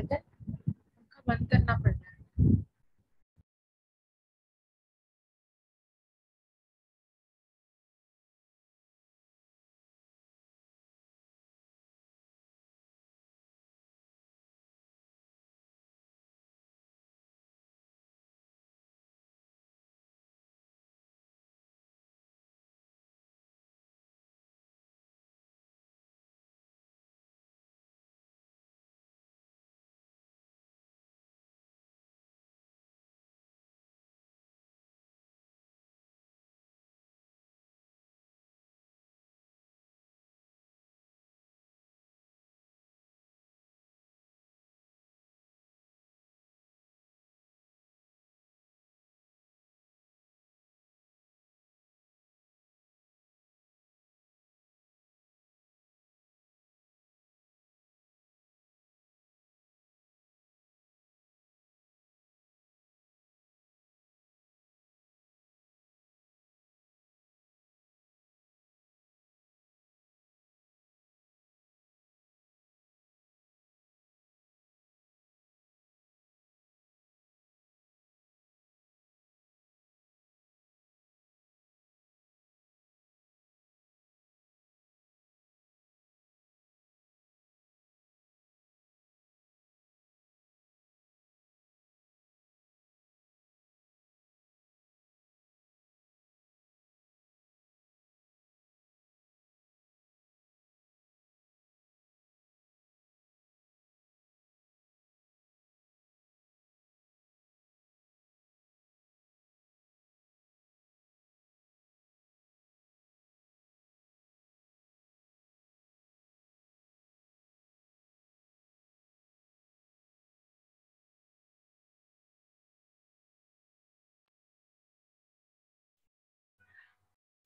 सकते हैं उनका बंद करना पड़ता है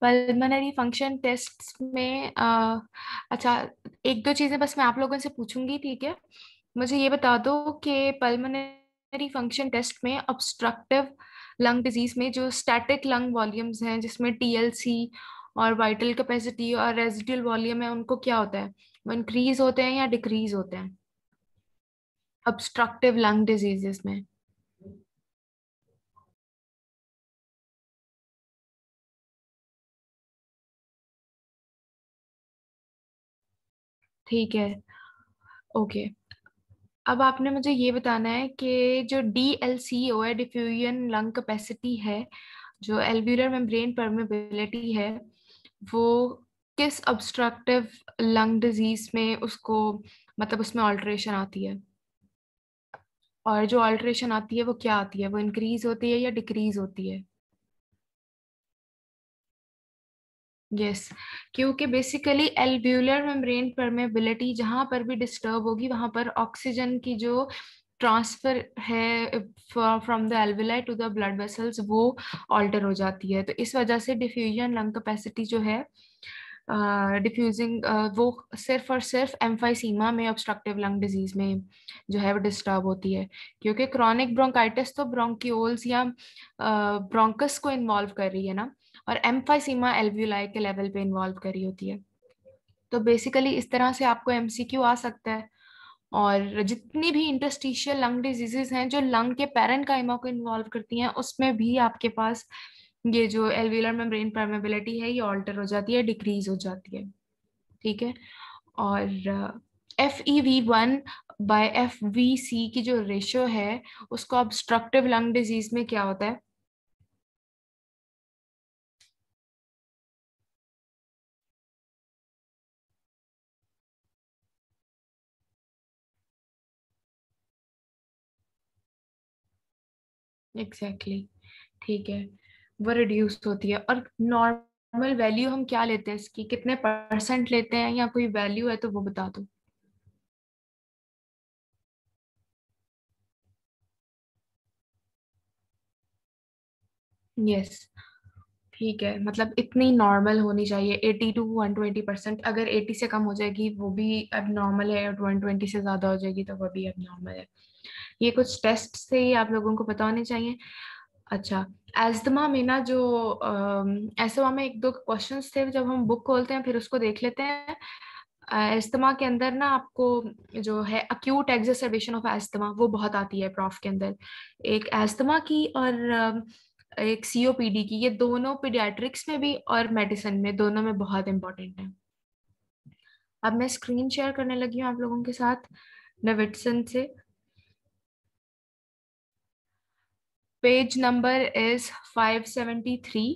पल्मोनरी फंक्शन टेस्ट में आ, अच्छा एक दो चीज़ें बस मैं आप लोगों से पूछूंगी ठीक है मुझे ये बता दो कि पल्मोनरी फंक्शन टेस्ट में ऑब्स्ट्रक्टिव लंग डिजीज में जो स्टैटिक लंग वॉल्यूम्स हैं जिसमें टीएलसी और वाइटल कैपेसिटी और रेजिडुअल वॉल्यूम है उनको क्या होता है वो इंक्रीज होते हैं या डिक्रीज होते हैं ऑब्स्ट्रक्टिव लंग डिजीजेस में ठीक है ओके अब आपने मुझे ये बताना है कि जो डी एल सी ओ है डिफ्यूजन लंग कैपेसिटी है जो एल्व्यूलर मेम्ब्रेन परमेबिलिटी है वो किस ऑब्स्ट्रक्टिव लंग डिजीज में उसको मतलब उसमें ऑल्ट्रेशन आती है और जो ऑल्ट्रेशन आती है वो क्या आती है वो इंक्रीज होती है या डिक्रीज होती है यस क्योंकि बेसिकली एल्ब्यूलर मेम्ब्रेन परमेबिलिटी जहाँ पर भी डिस्टर्ब होगी वहाँ पर ऑक्सीजन की जो ट्रांसफर है from the alveoli to the blood vessels वो ऑल्टर हो जाती है तो इस वजह से डिफ्यूजन लंग कैपेसिटी जो है डिफ्यूजिंग वो सिर्फ और सिर्फ एम्फाइसीमा में ऑब्स्ट्रक्टिव लंग डिजीज में जो है वो डिस्टर्ब होती है क्योंकि क्रॉनिक ब्रोंकाइटिस तो ब्रोंकिओल्स या ब्रोंकस को इन्वॉल्व कर रही है ना और एम्फाइसीमा एल्व्यूलाई के लेवल पे इन्वॉल्व कर रही होती है तो बेसिकली इस तरह से आपको एम आ सकता है और जितनी भी इंटस्टिशियल लंग डिजीजेज हैं जो लंग के पेरेंट काइमा को इन्वॉल्व करती हैं उसमें भी आपके पास uh, ये जो एलवीलर मेम्ब्रेन परमेबिलिटी है ये ऑल्टर हो जाती है डिक्रीज हो जाती है ठीक है और F E V one by F V C की जो रेशो है उसको ऑब्स्ट्रक्टिव लंग डिजीज में क्या होता है एग्जैक्टली exactly. ठीक है वो रिड्यूस होती है और नॉर्मल वैल्यू हम क्या लेते हैं इसकी कितने परसेंट लेते हैं या कोई वैल्यू है तो वो बता दो यस ठीक है मतलब इतनी नॉर्मल होनी चाहिए eighty to one twenty percent अगर एटी से कम हो जाएगी वो भी अब नॉर्मल है और ट्वेंटी से ज़्यादा हो जाएगी तो वह भी अब नॉर्मल है ये कुछ टेस्ट से ही आप लोगों को पता होने चाहिए अच्छा एजमा में ना जो ऐसे में एक दो क्वेश्चंस थे जब हम बुक खोलते हैं फिर उसको देख लेते हैं एस्तमा के अंदर ना आपको जो है अक्यूट एग्जर्सर्वेशन ऑफ एस्तमा वो बहुत आती है प्रॉफ के अंदर एक एस्तमा की और एक सीओपीडी की ये दोनों पीडियाट्रिक्स में भी और मेडिसिन में दोनों में बहुत इंपॉर्टेंट है अब मैं स्क्रीन शेयर करने लगी हूँ आप लोगों के साथ नविटसन से page number is 573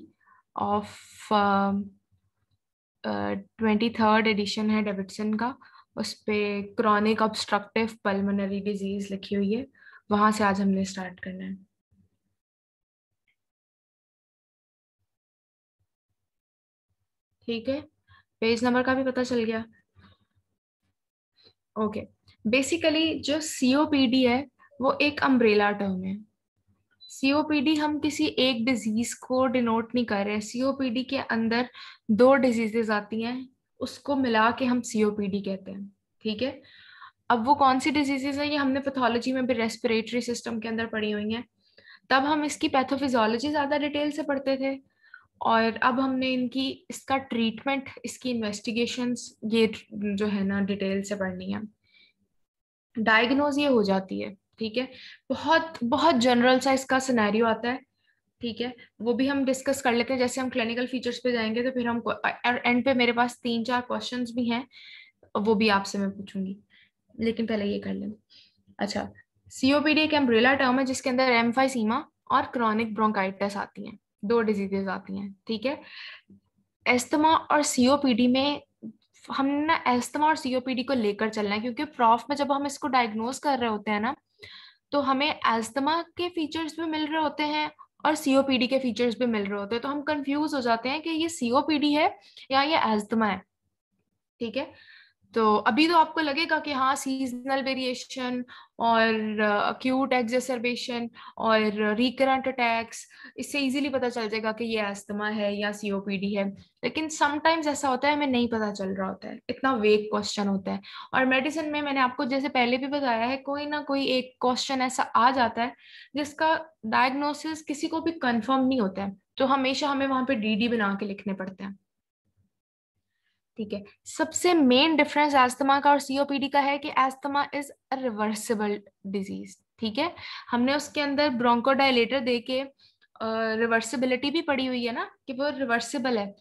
of um, twenty third edition है डेविडसन का उस पर क्रॉनिक ऑब्स्ट्रक्टिव पल्मोनरी डिजीज लिखी हुई है वहां से आज हमने स्टार्ट करना है ठीक है पेज नंबर का भी पता चल गया ओके okay. बेसिकली जो सी है वो एक अम्ब्रेला टर्म है सीओपीडी हम किसी एक डिजीज को डिनोट नहीं कर रहे सीओपीडी के अंदर दो डिजीजेज आती हैं उसको मिला के हम सीओपीडी कहते हैं ठीक है अब वो कौन सी डिजीजेज हैं ये हमने पैथोलॉजी में भी रेस्पिरेटरी सिस्टम के अंदर पढ़ी हुई हैं तब हम इसकी पैथोफिजोलॉजी ज़्यादा डिटेल से पढ़ते थे और अब हमने इनकी इसका ट्रीटमेंट इसकी इन्वेस्टिगेशन ये जो है ना डिटेल से पढ़नी है डायग्नोज ये हो जाती है ठीक है बहुत बहुत जनरल सा इसका सिनेरियो आता है ठीक है वो भी हम डिस्कस कर लेते हैं जैसे हम क्लिनिकल फीचर्स पे जाएंगे तो फिर हम एंड पे मेरे पास तीन चार क्वेश्चंस भी हैं वो भी आपसे मैं पूछूंगी लेकिन पहले ये कर लें अच्छा सीओपीडी एक एम्ब्रेला टर्म है जिसके अंदर एम्फाइसीमा और क्रॉनिक ब्रोंकाइटिस आती हैं दो डिजीजेज आती हैं ठीक है एस्थमा और सीओपीडी में हमने ना एस्थमा और सीओपीडी को लेकर चलना है क्योंकि प्रॉफ में जब हम इसको डायग्नोज कर रहे होते हैं ना तो हमें एस्थमा के फीचर्स भी मिल रहे होते हैं और सीओपीडी के फीचर्स भी मिल रहे होते हैं तो हम कंफ्यूज हो जाते हैं कि ये सीओपीडी है या ये एस्थमा है ठीक है तो अभी तो आपको लगेगा कि हाँ सीजनल वेरिएशन और अक्यूट एग्जेसरबेशन और रिकरेंट अटैक्स इससे इजीली पता चल जाएगा कि ये अस्थमा है या सीओपीडी है लेकिन समटाइम्स ऐसा होता है हमें नहीं पता चल रहा होता है इतना वेग क्वेश्चन होता है और मेडिसिन में मैंने आपको जैसे पहले भी बताया है कोई ना कोई एक क्वेश्चन ऐसा आ जाता है जिसका डायग्नोसिस किसी को भी कन्फर्म नहीं होता है तो हमेशा हमें वहाँ पर डी बना के लिखने पड़ते हैं ठीक है सबसे मेन डिफरेंस एस्थमा का और सीओपीडी का है कि asthma is a reversible disease ठीक है हमने उसके अंदर ब्रोंकोडाइलेटर दे के रिवर्सिबिलिटी भी पड़ी हुई है ना कि वो रिवर्सिबल है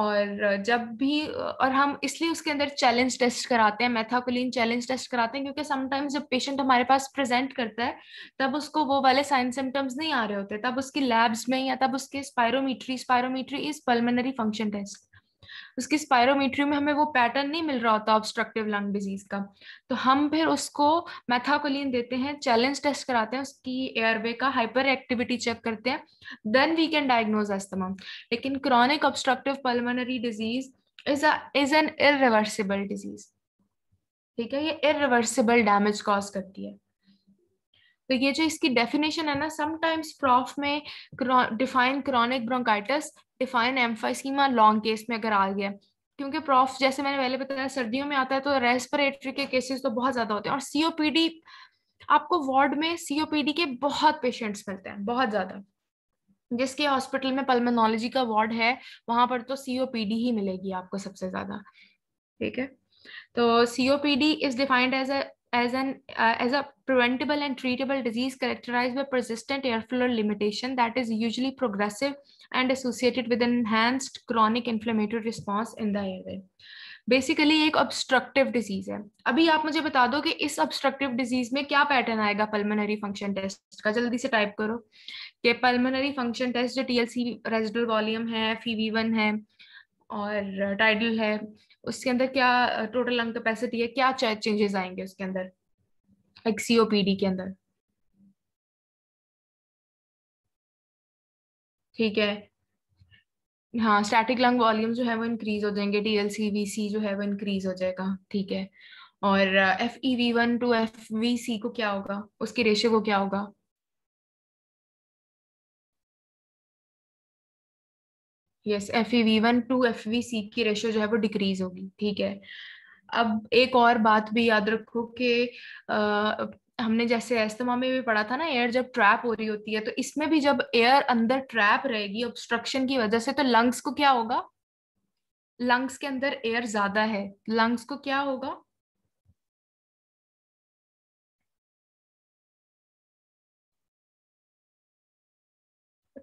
और जब भी और हम इसलिए उसके अंदर चैलेंज टेस्ट कराते हैं मेथाकोलिन चैलेंज टेस्ट कराते हैं क्योंकि समटाइम्स जब पेशेंट हमारे पास प्रेजेंट करता है तब उसको वो वाले साइन सिम्टम्स नहीं आ रहे होते तब उसकी लैब्स में या तब उसके spirometry spirometry is pulmonary function test उसकी स्पायरोमीट्री में हमें वो पैटर्न नहीं मिल रहा होता ऑब्स्ट्रक्टिव लंग डिजीज का तो हम फिर उसको मैथाकोलिन देते हैं चैलेंज टेस्ट कराते हैं उसकी एयरवे का हाइपर एक्टिविटी चेक करते हैं then we can diagnose asthma लेकिन chronic obstructive pulmonary disease is is an irreversible disease ठीक है ये इरिवर्सिबल डैमेज कॉज करती है तो ये जो इसकी डेफिनेशन है ना समटाइम्स प्रॉफ में define chronic bronchitis define emphysema long case में अगर आ गया क्योंकि प्रॉफ जैसे मैंने पहले बताया सर्दियों में आता है तो रेस्परेटरी के केसेस तो बहुत ज्यादा होते हैं और सीओपीडी आपको वार्ड में सीओपीडी के बहुत पेशेंट्स मिलते हैं बहुत ज्यादा जिसके हॉस्पिटल में पल्मोनोलॉजी का वार्ड है वहां पर तो सीओपीडी ही मिलेगी आपको सबसे ज्यादा ठीक है तो COPD is defined as a as an uh, as a preventable and treatable disease characterized by persistent airflow limitation that is usually progressive and associated with an enhanced chronic inflammatory response in the airway basically एक obstructive disease है अभी आप मुझे बता दो कि इस obstructive disease में क्या पैटर्न आएगा पल्मोनरी फंक्शन टेस्ट का जल्दी से टाइप करो कि पल्मोनरी फंक्शन टेस्ट जो टीएलसी रेजिडल वॉल्यूम है फीवी वन है और टाइटल है उसके अंदर क्या टोटल लंग कैपेसिटी है क्या चेंजेस आएंगे उसके अंदर लाइक सीओपीडी के अंदर ठीक है हाँ स्टैटिक लंग वॉल्यूम जो है वो इंक्रीज हो जाएंगे टीएलसी वीसी जो है वो इंक्रीज हो जाएगा ठीक है और F E V one to F V C को क्या होगा उसकी रेशियो को क्या होगा yes F E V one to F V C की रेशियो जो है वो डिक्रीज होगी ठीक है अब एक और बात भी याद रखो कि हमने जैसे एस्तमा में भी पढ़ा था ना एयर जब ट्रैप हो रही होती है तो इसमें भी जब एयर अंदर ट्रैप रहेगी ऑब्स्ट्रक्शन की वजह से तो लंग्स को क्या होगा लंग्स के अंदर एयर ज्यादा है लंग्स को क्या होगा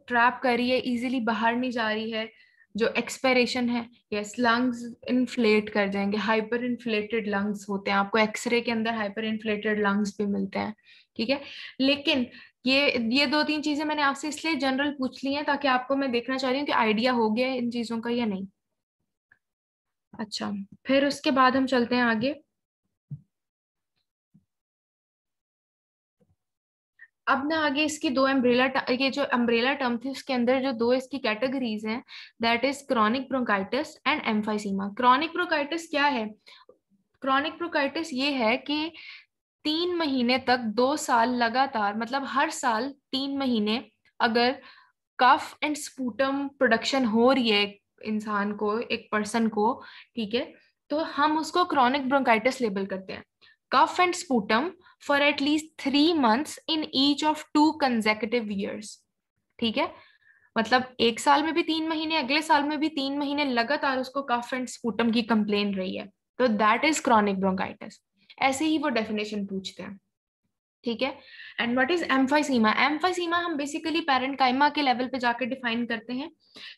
ट्रैप कर रही है इजीली बाहर नहीं जा रही है जो एक्सपेरेशन है यस लंग्स इन्फ्लेट कर जाएंगे हाइपर इन्फ्लेटेड लंग्स होते हैं आपको एक्सरे के अंदर हाइपर इन्फ्लेटेड लंग्स भी मिलते हैं ठीक है लेकिन ये ये दो तीन चीजें मैंने आपसे इसलिए जनरल पूछ ली हैं ताकि आपको मैं देखना चाह रही हूँ कि आइडिया हो गया इन चीजों का या नहीं अच्छा फिर उसके बाद हम चलते हैं आगे अब ना आगे इसकी दो अम्ब्रेला ये जो अम्ब्रेला टर्म थी उसके अंदर जो दो इसकी कैटेगरीज हैं that is chronic bronchitis and emphysema chronic bronchitis क्या है क्रॉनिक ब्रोंकाइटिस ये है कि तीन महीने तक दो साल लगातार मतलब हर साल तीन महीने अगर कफ एंड स्पूटम प्रोडक्शन हो रही है इंसान को एक पर्सन को ठीक है तो हम उसको क्रॉनिक ब्रोंकाइटिस लेबल करते हैं cough and sputum for at least three months in each of two consecutive years ठीक है मतलब एक साल में भी तीन महीने अगले साल में भी तीन महीने लगातार उसको कफ एंड स्पूटम की कंप्लेन रही है तो दैट इज क्रॉनिक ब्रोंकाइटिस ऐसे ही वो डेफिनेशन पूछते हैं ठीक है and what is emphysema emphysema हम बेसिकली पेरेंटकाइमा के लेवल पे जाकर डिफाइन करते हैं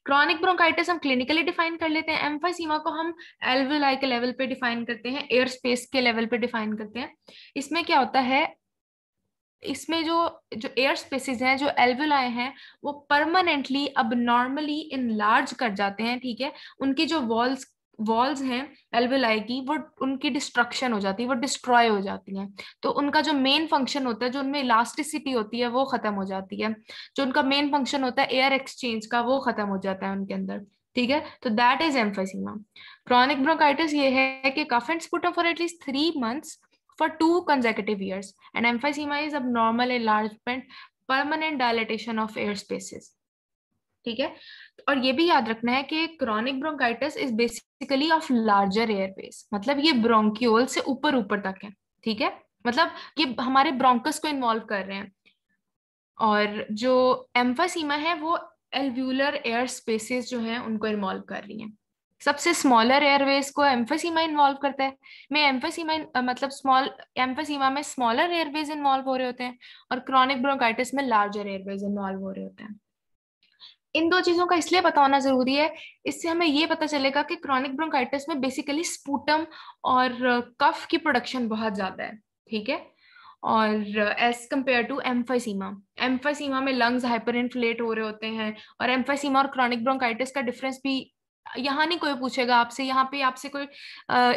क्रॉनिक ब्रोंकाइटिस हम क्लिनिकली डिफाइन कर लेते हैं एम्फाइसीमा को हम एल्वेलाई के लेवल पे डिफाइन करते हैं एयर स्पेस के लेवल पे डिफाइन करते हैं इसमें क्या होता है इसमें जो जो एयर स्पेसिस हैं जो एल्वेलाई हैं वो परमानेंटली अब नॉर्मली इन कर जाते हैं ठीक है उनकी जो वॉल्स वॉल्स हैं एल्वेलाई की वो उनकी डिस्ट्रक्शन हो जाती है वो डिस्ट्रॉय हो जाती हैं तो उनका जो मेन फंक्शन होता है जो उनमें इलास्टिसिटी होती है वो खत्म हो जाती है जो उनका मेन फंक्शन होता है एयर एक्सचेंज का वो खत्म हो जाता है उनके अंदर ठीक है तो that is emphysema chronic bronchitis ये है कि cough and sputum for at least three months two consecutive years and and is abnormal enlargement permanent dilatation of air spaces ठीक है और ये भी याद रखना है कि chronic bronchitis is basically of larger airways मतलब ये ब्रोंक्यूल से ऊपर ऊपर तक है ठीक है मतलब ये हमारे ब्रोंकस को इन्वॉल्व कर रहे हैं और जो एम्फासीमा है वो एल्व्यूलर एयर स्पेसिस जो है उनको इन्वॉल्व कर रही हैं सबसे स्मॉलर एयरवेज को एम्फासीमा इन्वॉल्व करता है मैं एम्फासीमा मतलब स्मॉल एम्फासीमा में स्मॉलर एयरवेज इन्वॉल्व हो रहे होते हैं और क्रॉनिक ब्रोंकाइटिस में लार्जर एयरवेज इन्वॉल्व हो रहे होते हैं इन दो चीजों का इसलिए पता होना जरूरी है इससे हमें ये पता चलेगा कि क्रॉनिक ब्रोंकाइटिस में बेसिकली स्पूटम और कफ की प्रोडक्शन बहुत ज्यादा है ठीक है और as compare to emphysema emphysema में लंग्स हाइपर इन्फ्लेट हो रहे होते हैं और एम्फाइसीमा और क्रॉनिक ब्रोंकाइटिस का डिफरेंस भी यहाँ नहीं कोई पूछेगा आपसे यहाँ पे आपसे कोई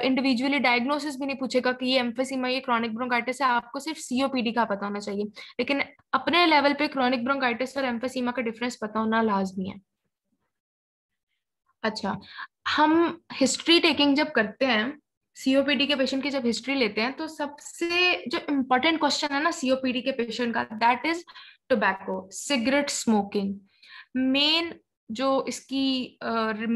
इंडिविजुअली uh, डायग्नोसिस भी नहीं पूछेगा कि ये एम्फेसिमा ये क्रॉनिक ब्रोंकाइटिस है आपको सिर्फ सीओपीडी का पता होना चाहिए लेकिन अपने लेवल पे क्रॉनिक ब्रोंकाइटिस और एम्फेसीमा का डिफरेंस पता होना लाजमी है अच्छा हम हिस्ट्री टेकिंग जब करते हैं सीओपीडी के पेशेंट की जब हिस्ट्री लेते हैं तो सबसे जो इम्पोर्टेंट क्वेश्चन है ना सीओपीडी के पेशेंट का that is tobacco cigarette smoking main जो इसकी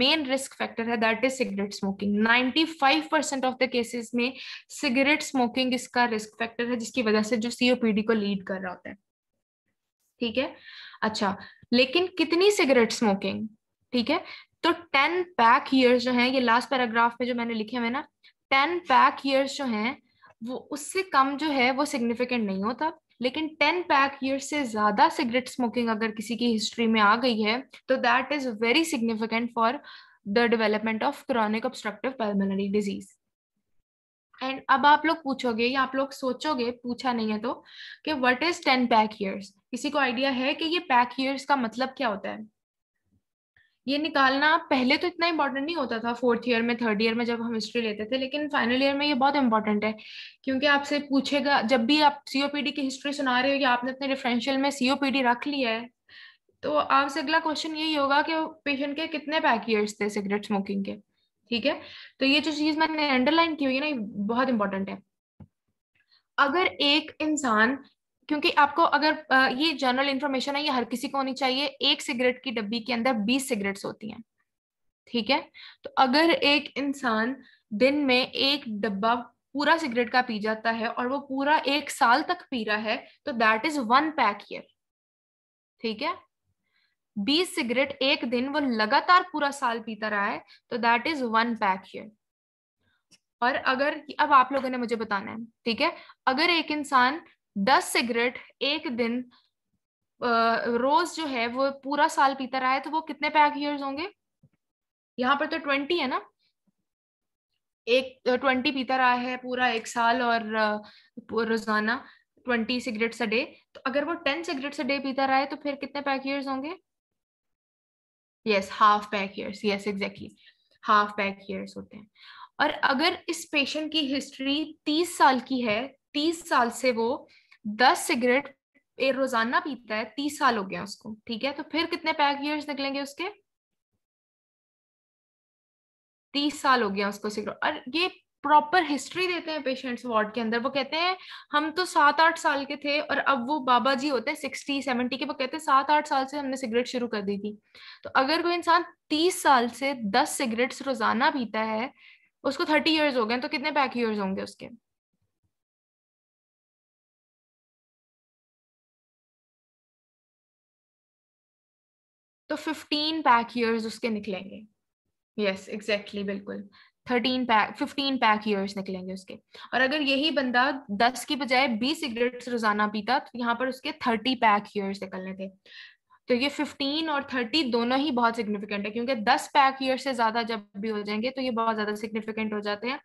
मेन रिस्क फैक्टर है that is cigarette smoking 95 percent of the cases में सिगरेट स्मोकिंग इसका रिस्क फैक्टर है जिसकी वजह से जो सीओपीडी को लीड कर रहा होता है ठीक है अच्छा लेकिन कितनी सिगरेट स्मोकिंग ठीक है तो टेन पैक ईयर्स जो है ये लास्ट पैराग्राफ में जो मैंने लिखे हुए ना टेन पैक ईयर्स जो हैं वो उससे कम जो है वो सिग्निफिकेंट नहीं होता लेकिन टेन पैक ईयर से ज्यादा सिगरेट स्मोकिंग अगर किसी की हिस्ट्री में आ गई है तो that is very significant for the development of chronic obstructive pulmonary disease and अब आप लोग पूछोगे या आप लोग सोचोगे पूछा नहीं है तो कि what is ten pack years किसी को आइडिया है कि ये पैक ईयर्स का मतलब क्या होता है ये निकालना पहले तो इतना इंपॉर्टेंट नहीं होता था फोर्थ ईयर में थर्ड ईयर में जब हम हिस्ट्री लेते थे लेकिन फाइनल ईयर में ये बहुत इंपॉर्टेंट है क्योंकि आपसे पूछेगा जब भी आप सीओपीडी की हिस्ट्री सुना रहे हो या आपने अपने डिफरेंशियल में सीओपीडी रख लिया है तो आपसे अगला क्वेश्चन यही होगा कि पेशेंट के कितने पैक ईयर्स थे सिगरेट स्मोकिंग के ठीक है तो ये जो चीज मैंने अंडरलाइन की हुई है ना ये बहुत इंपॉर्टेंट है अगर एक इंसान क्योंकि आपको अगर ये जनरल इंफॉर्मेशन है ये हर किसी को होनी चाहिए एक सिगरेट की डब्बी के अंदर बीस सिगरेट्स होती हैं ठीक है तो अगर एक इंसान दिन में एक डब्बा पूरा सिगरेट का पी जाता है और वो पूरा एक साल तक पी रहा है तो that is one pack year ठीक है बीस सिगरेट एक दिन वो लगातार पूरा साल पीता रहा है तो that is one pack year और अगर अब आप लोगों ने मुझे बताना है ठीक है अगर एक इंसान दस सिगरेट एक दिन रोज जो है वो पूरा साल पीता रहा है तो वो कितने पैक ईयर्स होंगे यहाँ पर तो ट्वेंटी है ना एक ट्वेंटी पीता रहा है पूरा एक साल और रोजाना ट्वेंटी सिगरेट्स अ डे तो अगर वो टेन सिगरेट्स अ डे पीता रहा है तो फिर कितने पैक ईयर्स होंगे yes half pack years yes exactly half pack years होते हैं और अगर इस पेशेंट की हिस्ट्री तीस साल की है तीस साल से वो दस सिगरेट रोजाना पीता है तीस साल हो गया उसको ठीक है तो फिर कितने पैक ईयर्स निकलेंगे उसके तीस साल हो गया उसको सिगरेट और ये प्रॉपर हिस्ट्री देते हैं पेशेंट्स वार्ड के अंदर वो कहते हैं हम तो सात आठ साल के थे और अब वो बाबा जी होते हैं सिक्सटी सेवेंटी के वो कहते हैं सात आठ साल से हमने सिगरेट शुरू कर दी थी तो अगर कोई इंसान तीस साल से दस सिगरेट्स रोजाना पीता है उसको थर्टी ईयर्स हो गए तो कितने पैक ईयर्स होंगे उसके तो फिफ्टीन पैक ईयर्स उसके निकलेंगे यस yes, एग्जैक्टली exactly, बिल्कुल thirteen pack fifteen pack years निकलेंगे उसके और अगर यही बंदा दस की बजाय बीस सिगरेट्स रोजाना पीता तो यहाँ पर उसके थर्टी पैक ईयर्स निकलने थे तो ये फिफ्टीन और थर्टी दोनों ही बहुत सिग्निफिकेंट है क्योंकि दस पैक ईयर से ज्यादा जब भी हो जाएंगे तो ये बहुत ज्यादा सिग्निफिकेंट हो जाते हैं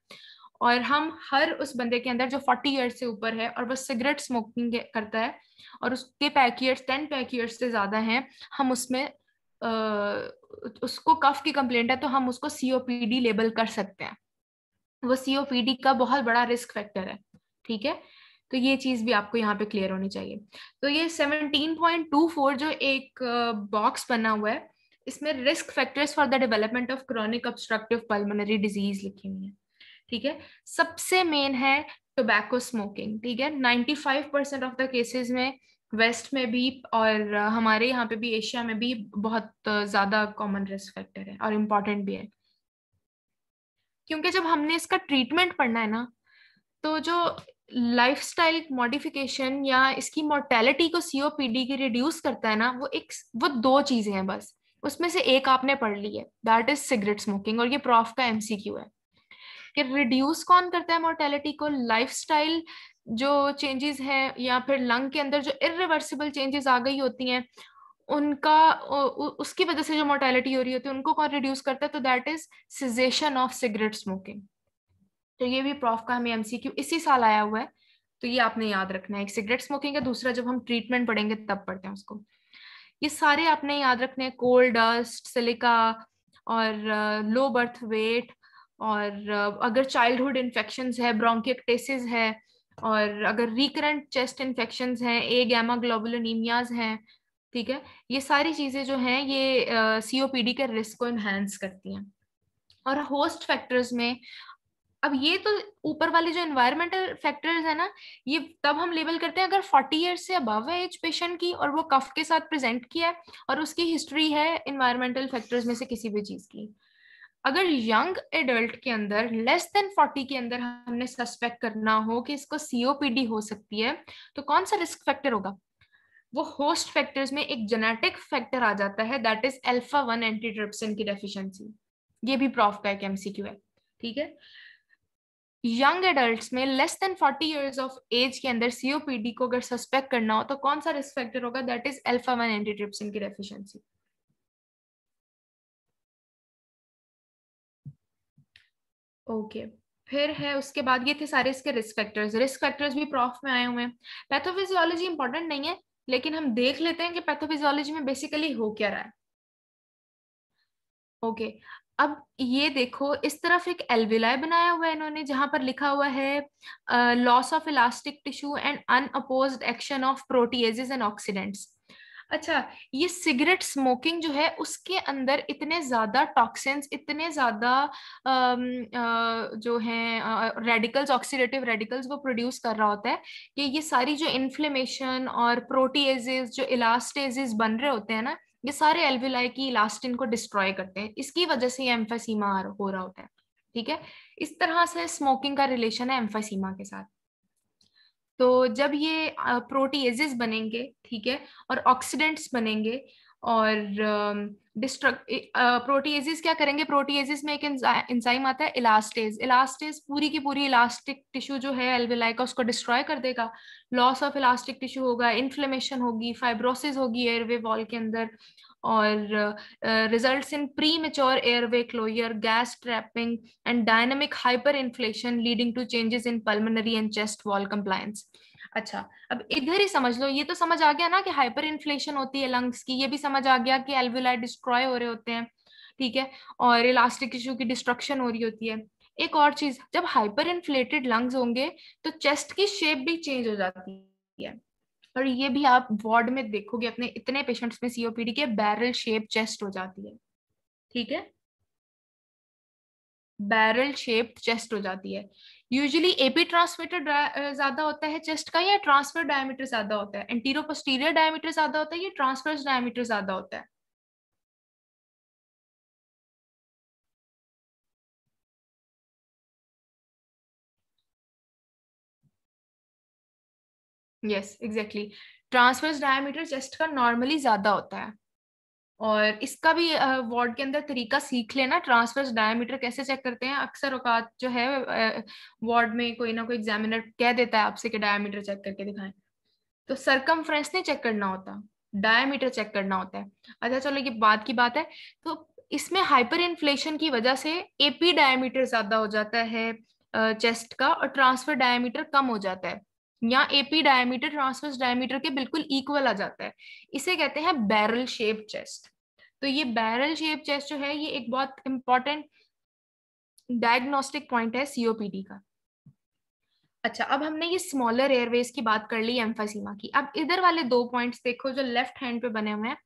और हम हर उस बंदे के अंदर जो फोर्टी ईयर्स से ऊपर है और वो सिगरेट स्मोकिंग करता है और उसके pack years ten pack years से ज्यादा हैं हम उसमें उसको कफ की कंप्लेंट है तो हम उसको सीओपीडी लेबल कर सकते हैं वो सीओपीडी का बहुत बड़ा रिस्क फैक्टर है ठीक है तो ये चीज भी आपको यहाँ पे क्लियर होनी चाहिए तो ये 17.24 जो एक बॉक्स बना हुआ है इसमें risk factors for the development of chronic obstructive pulmonary disease लिखी हुई है ठीक है सबसे मेन है टोबैको स्मोकिंग ठीक है five percent of the cases में वेस्ट में भी और हमारे यहाँ पे भी एशिया में भी बहुत ज़्यादा कॉमन रिस्क फैक्टर है और इम्पोर्टेंट भी है क्योंकि जब हमने इसका ट्रीटमेंट पढ़ना है ना तो जो लाइफस्टाइल मॉडिफिकेशन या इसकी मोर्टेलिटी को सीओपीडी की रिड्यूस करता है ना वो एक वो दो चीज़ें हैं बस उसमें से एक आपने पढ़ ली है दैट इज सिगरेट स्मोकिंग और ये प्रॉफ का एमसीक्यू है कि रिड्यूस कौन करता है मोर्टेलिटी को स्टाइल जो चेंजेस हैं या फिर लंग के अंदर जो इरिवर्सिबल चेंजेस आ गई होती हैं उनका उसकी वजह से जो मोर्टेलिटी हो रही होती है उनको कौन रिड्यूस करता है तो that is cessation of cigarette smoking तो ये भी प्रॉफ का हमें एमसीक्यू इसी साल आया हुआ है तो ये आपने याद रखना है एक सिगरेट स्मोकिंग है दूसरा जब हम ट्रीटमेंट पढ़ेंगे तब पढ़ते हैं उसको ये सारे आपने याद रखने हैं कोल्ड डस्ट सिलिका और लो बर्थ वेट और अगर चाइल्डहुड इन्फेक्शन है ब्रोंकियक्टेसिस है और अगर रिकरेंट चेस्ट इन्फेक्शन हैं ए गैमा ग्लोबुलिनीमियाज हैं ठीक है ये सारी चीज़ें जो हैं ये सीओपीडी uh, के रिस्क को इनहेंस करती हैं और होस्ट फैक्टर्स में अब ये तो ऊपर वाले जो इन्वायरमेंटल फैक्टर्स है ना ये तब हम लेबल करते हैं अगर 40 ईयर्स से अबव है एज पेशेंट की और वो कफ के साथ प्रेजेंट किया है और उसकी हिस्ट्री है इन्वायरमेंटल फैक्टर्स में से किसी भी चीज़ की अगर यंग एडल्ट के अंदर लेस देन फोर्टी के अंदर हमने सस्पेक्ट करना हो कि इसको सीओपीडी हो सकती है तो कौन सा रिस्क फैक्टर होगा वो होस्ट फैक्टर्स में एक जेनेटिक फैक्टर आ जाता है that is alpha one antitrypsin की डेफिशिएंसी ये भी प्रॉफ का एक एमसीक्यू है ठीक है यंग एडल्ट में less than forty years of age के अंदर सीओपीडी को अगर सस्पेक्ट करना हो तो कौन सा रिस्क फैक्टर होगा that is alpha one antitrypsin की डेफिशियंसी ओके फिर है उसके बाद ये थे सारे इसके रिस्क फैक्टर्स रिस्क फैक्टर्स भी प्रॉफ में आए हुए हैं पैथोफिजियोलॉजी इंपॉर्टेंट नहीं है लेकिन हम देख लेते हैं कि पैथोफिजियोलॉजी में बेसिकली हो क्या रहा है ओके okay. अब ये देखो इस तरफ एक एलविलाय बनाया हुआ है इन्होंने जहां पर लिखा हुआ है loss of elastic tissue and unopposed action of proteases and oxidants अच्छा ये सिगरेट स्मोकिंग जो है उसके अंदर इतने ज्यादा टॉक्सिन्स इतने ज्यादा जो है रेडिकल्स ऑक्सीडेटिव रेडिकल्स वो प्रोड्यूस कर रहा होता है कि ये सारी जो इन्फ्लेमेशन और प्रोटीएजेस जो इलास्टेजेस बन रहे होते हैं ना ये सारे एल्विलाई की इलास्टिन को डिस्ट्रॉय करते हैं इसकी वजह से ये एम्फासीमा हो रहा होता है ठीक है इस तरह से स्मोकिंग का रिलेशन है एम्फासीमा के साथ तो जब ये प्रोटीएजेस बनेंगे ठीक है और ऑक्सीडेंट्स बनेंगे और डिस्ट्रक्ट प्रोटीएजेस क्या करेंगे प्रोटीएजेस में एक इंजाइम आता है इलास्टेज इलास्टेज पूरी की पूरी इलास्टिक टिश्यू जो है एल्विलाई का उसको डिस्ट्रॉय कर देगा लॉस ऑफ इलास्टिक टिश्यू होगा इन्फ्लेमेशन होगी फाइब्रोसिस होगी एयरवे वॉल के अंदर और result in premature airway closure gas trapping and dynamic hyper inflation leading to changes in pulmonary and chest wall compliance अच्छा अब इधर ही समझ लो ये तो समझ आ गया ना कि हाइपर इन्फ्लेशन होती है लंग्स की ये भी समझ आ गया कि एल्वुलाई डिस्ट्रॉय हो रहे होते हैं ठीक है और इलास्टिक टिश्यू की डिस्ट्रक्शन हो रही होती है एक और चीज जब हाइपर इन्फ्लेटेड लंग्स होंगे तो चेस्ट की शेप भी चेंज हो जाती है और ये भी आप वार्ड में देखोगे अपने इतने पेशेंट्स में सीओपीडी के बैरल शेप चेस्ट हो जाती है ठीक है बैरल शेप्ड चेस्ट हो जाती है यूजली एपी ट्रांसमीटर ज्यादा होता है चेस्ट का या ट्रांसफर डायमीटर ज्यादा होता है एंटीरो पोस्टीरियर डायमीटर ज्यादा होता है या ट्रांसफर्स डायमीटर ज्यादा होता है yes exactly transverse diameter chest का नॉर्मली ज्यादा होता है और इसका भी वार्ड के अंदर तरीका सीख लेना ट्रांसफर्स डायमीटर कैसे चेक करते हैं अक्सर औकात जो है वार्ड में कोई ना कोई एग्जामिनर कह देता है आपसे कि डायमीटर चेक करके दिखाएं तो सरकम ने चेक करना होता डायमीटर चेक करना होता है अच्छा चलो ये बात की बात है तो इसमें हाइपर इन्फ्लेशन की वजह से एपी डायमीटर ज्यादा हो जाता है चेस्ट का और ट्रांसफर डायमीटर कम हो जाता है या एपी डायमीटर ट्रांसवर्स डायमीटर के बिल्कुल इक्वल आ जाता है इसे कहते हैं बैरल शेप चेस्ट तो ये बैरल शेप चेस्ट जो है ये एक बहुत इंपॉर्टेंट डायग्नोस्टिक पॉइंट है सीओपीडी का अच्छा अब हमने ये स्मॉलर एयरवेज की बात कर ली एम्फासीमा की अब इधर वाले दो पॉइंट्स देखो जो लेफ्ट हैंड पे बने हुए हैं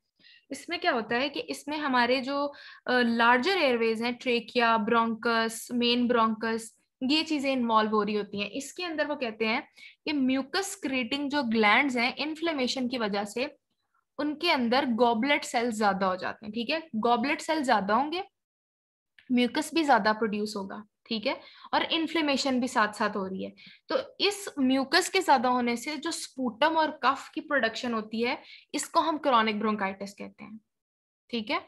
इसमें क्या होता है कि इसमें हमारे जो लार्जर एयरवेज हैं ट्रेकिया ब्रोंकस मेन ब्रोंकस ये चीजें इन्वॉल्व हो रही होती हैं इसके अंदर वो कहते हैं कि म्यूकस क्रिएटिंग जो ग्लैंड हैं इन्फ्लेमेशन की वजह से उनके अंदर गॉबलेट सेल्स ज्यादा हो जाते हैं ठीक है गॉबलेट सेल ज्यादा होंगे म्यूकस भी ज्यादा प्रोड्यूस होगा ठीक है और इन्फ्लेमेशन भी साथ साथ हो रही है तो इस म्यूकस के ज्यादा होने से जो स्पूटम और कफ की प्रोडक्शन होती है इसको हम क्रॉनिक ब्रोंकाइटिस कहते हैं ठीक है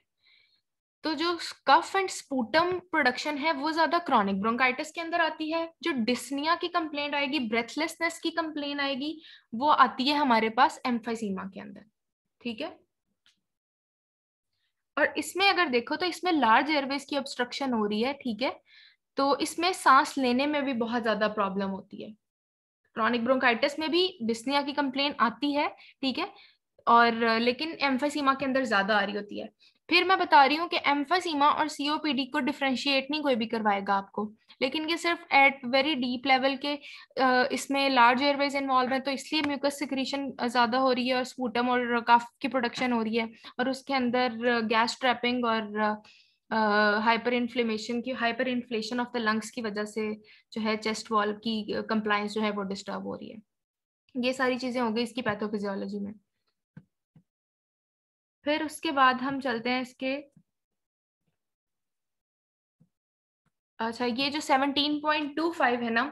तो जो कफ एंड स्पूटम प्रोडक्शन है वो ज्यादा क्रॉनिक ब्रोंकाइटिस के अंदर आती है जो डिस्निया की कंप्लेंट आएगी ब्रेथलेसनेस की कंप्लेन आएगी वो आती है हमारे पास एम्फाइसीमा के अंदर ठीक है और इसमें अगर देखो तो इसमें लार्ज एयरवेज की ऑब्स्ट्रक्शन हो रही है ठीक है तो इसमें सांस लेने में भी बहुत ज्यादा प्रॉब्लम होती है क्रॉनिक ब्रोंकाइटिस में भी डिस्निया की कंप्लेन आती है ठीक है और लेकिन एम्फेसीमा के अंदर ज्यादा आ रही होती है फिर मैं बता रही हूँ कि एम्फासीमा और सीओपीडी को डिफ्रेंशिएट नहीं कोई भी करवाएगा आपको लेकिन ये सिर्फ एट वेरी डीप लेवल के इसमें लार्ज एयरवेज इन्वॉल्व है तो इसलिए म्यूकस सिक्रीशन ज़्यादा हो रही है और स्पूटम और काफ की प्रोडक्शन हो रही है और उसके अंदर गैस ट्रैपिंग और हाइपर इन्फ्लेमेशन की hyper inflation of the lungs की वजह से जो है चेस्ट वॉल की कंप्लाइंस जो है वो डिस्टर्ब हो रही है ये सारी चीज़ें हो गई इसकी पैथोफिजियोलॉजी में फिर उसके बाद हम चलते हैं इसके अच्छा ये जो 17.25 है ना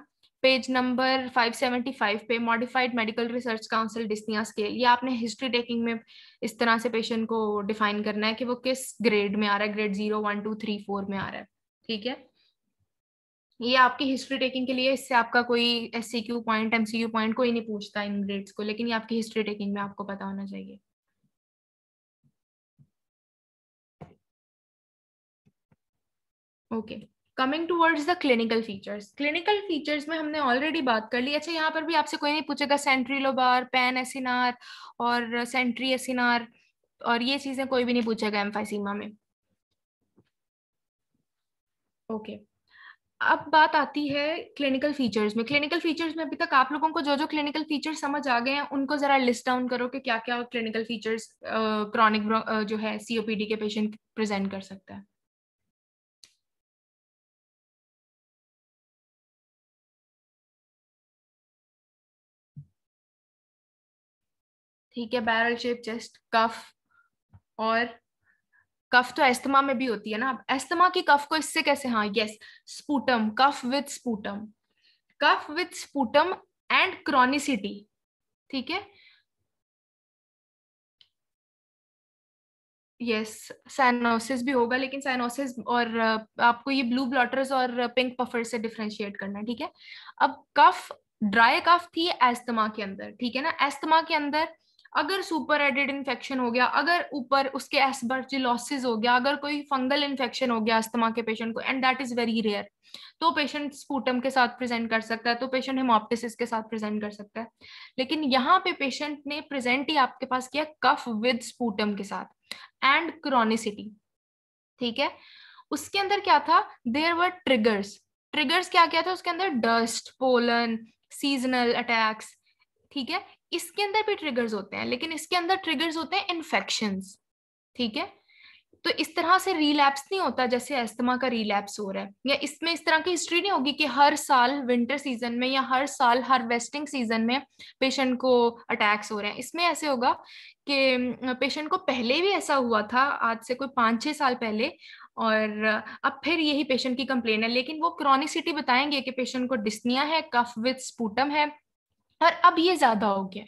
पेज नंबर 575 पे modified medical research council dyspnoea scale ये आपने हिस्ट्री टेकिंग में इस तरह से पेशेंट को डिफाइन करना है कि वो किस ग्रेड में आ रहा है grade zero one two three four में आ रहा है ठीक है ये आपकी हिस्ट्री टेकिंग के लिए इससे आपका कोई S C Q point M C point कोई नहीं पूछता इन ग्रेड्स को लेकिन ये आपकी हिस्ट्री टेकिंग में आपको पता होना चाहिए okay coming towards the clinical features clinical features में हमने ऑलरेडी बात कर ली अच्छा यहाँ पर भी आपसे कोई नहीं पूछेगा सेंट्रीलोबार पैन एसिनार और सेंट्री एसिनार और ये चीजें कोई भी नहीं पूछेगा एम्फाइसीमा में ओके okay. अब बात आती है क्लिनिकल फीचर्स में क्लिनिकल फीचर्स में अभी तक आप लोगों को जो जो क्लिनिकल फीचर्स समझ आ गए हैं उनको जरा लिस्ट डाउन करो कि क्या क्या क्लिनिकल फीचर्स क्रॉनिक जो है सीओपीडी के पेशेंट प्रेजेंट कर सकता है ठीक है बैरल शेप चेस्ट कफ और कफ तो एस्थमा में भी होती है ना एस्थमा की कफ को इससे कैसे हाँ yes sputum cough with sputum cough with sputum and chronicity ठीक है यस साइनोसिस भी होगा लेकिन साइनोसिस और uh, आपको ये ब्लू ब्लॉटर्स और पिंक पफर से डिफ्रेंशिएट करना है ठीक है अब कफ ड्राई कफ थी एस्थमा के अंदर ठीक है ना एस्थमा के अंदर अगर सुपर एडिड इन्फेक्शन हो गया अगर ऊपर उसके एसबर्जिलोसिस हो गया अगर कोई फंगल इन्फेक्शन हो गया अस्थमा के पेशेंट को and that is very rare तो पेशेंट स्पूटम के साथ प्रेजेंट कर सकता है तो पेशेंट हिमोप्टिस के साथ प्रेजेंट कर सकता है लेकिन यहाँ पे पेशेंट ने प्रेजेंट ही आपके पास किया कफ विद स्पूटम के साथ एंड क्रोनिसिटी ठीक है उसके अंदर क्या था देर वर ट्रिगर्स ट्रिगर्स क्या क्या था उसके अंदर डस्ट पोलन सीजनल अटैक्स ठीक है इसके अंदर भी ट्रिगर्स होते हैं लेकिन इसके अंदर ट्रिगर्स होते हैं इन्फेक्शन ठीक है तो इस तरह से रिलैप्स नहीं होता जैसे एस्तमा का रिलैप्स हो रहा है या इसमें इस तरह की हिस्ट्री नहीं होगी कि हर साल विंटर सीजन में या हर साल हर वेस्टिंग सीजन में पेशेंट को अटैक्स हो रहे हैं इसमें ऐसे होगा कि पेशेंट को पहले भी ऐसा हुआ था आज से कोई पाँच छः साल पहले और अब फिर यही पेशेंट की कंप्लेन है लेकिन वो क्रॉनिसिटी बताएंगे कि पेशेंट को डिस्निया है कफ विथ स्पूटम है और अब ये ज्यादा हो गया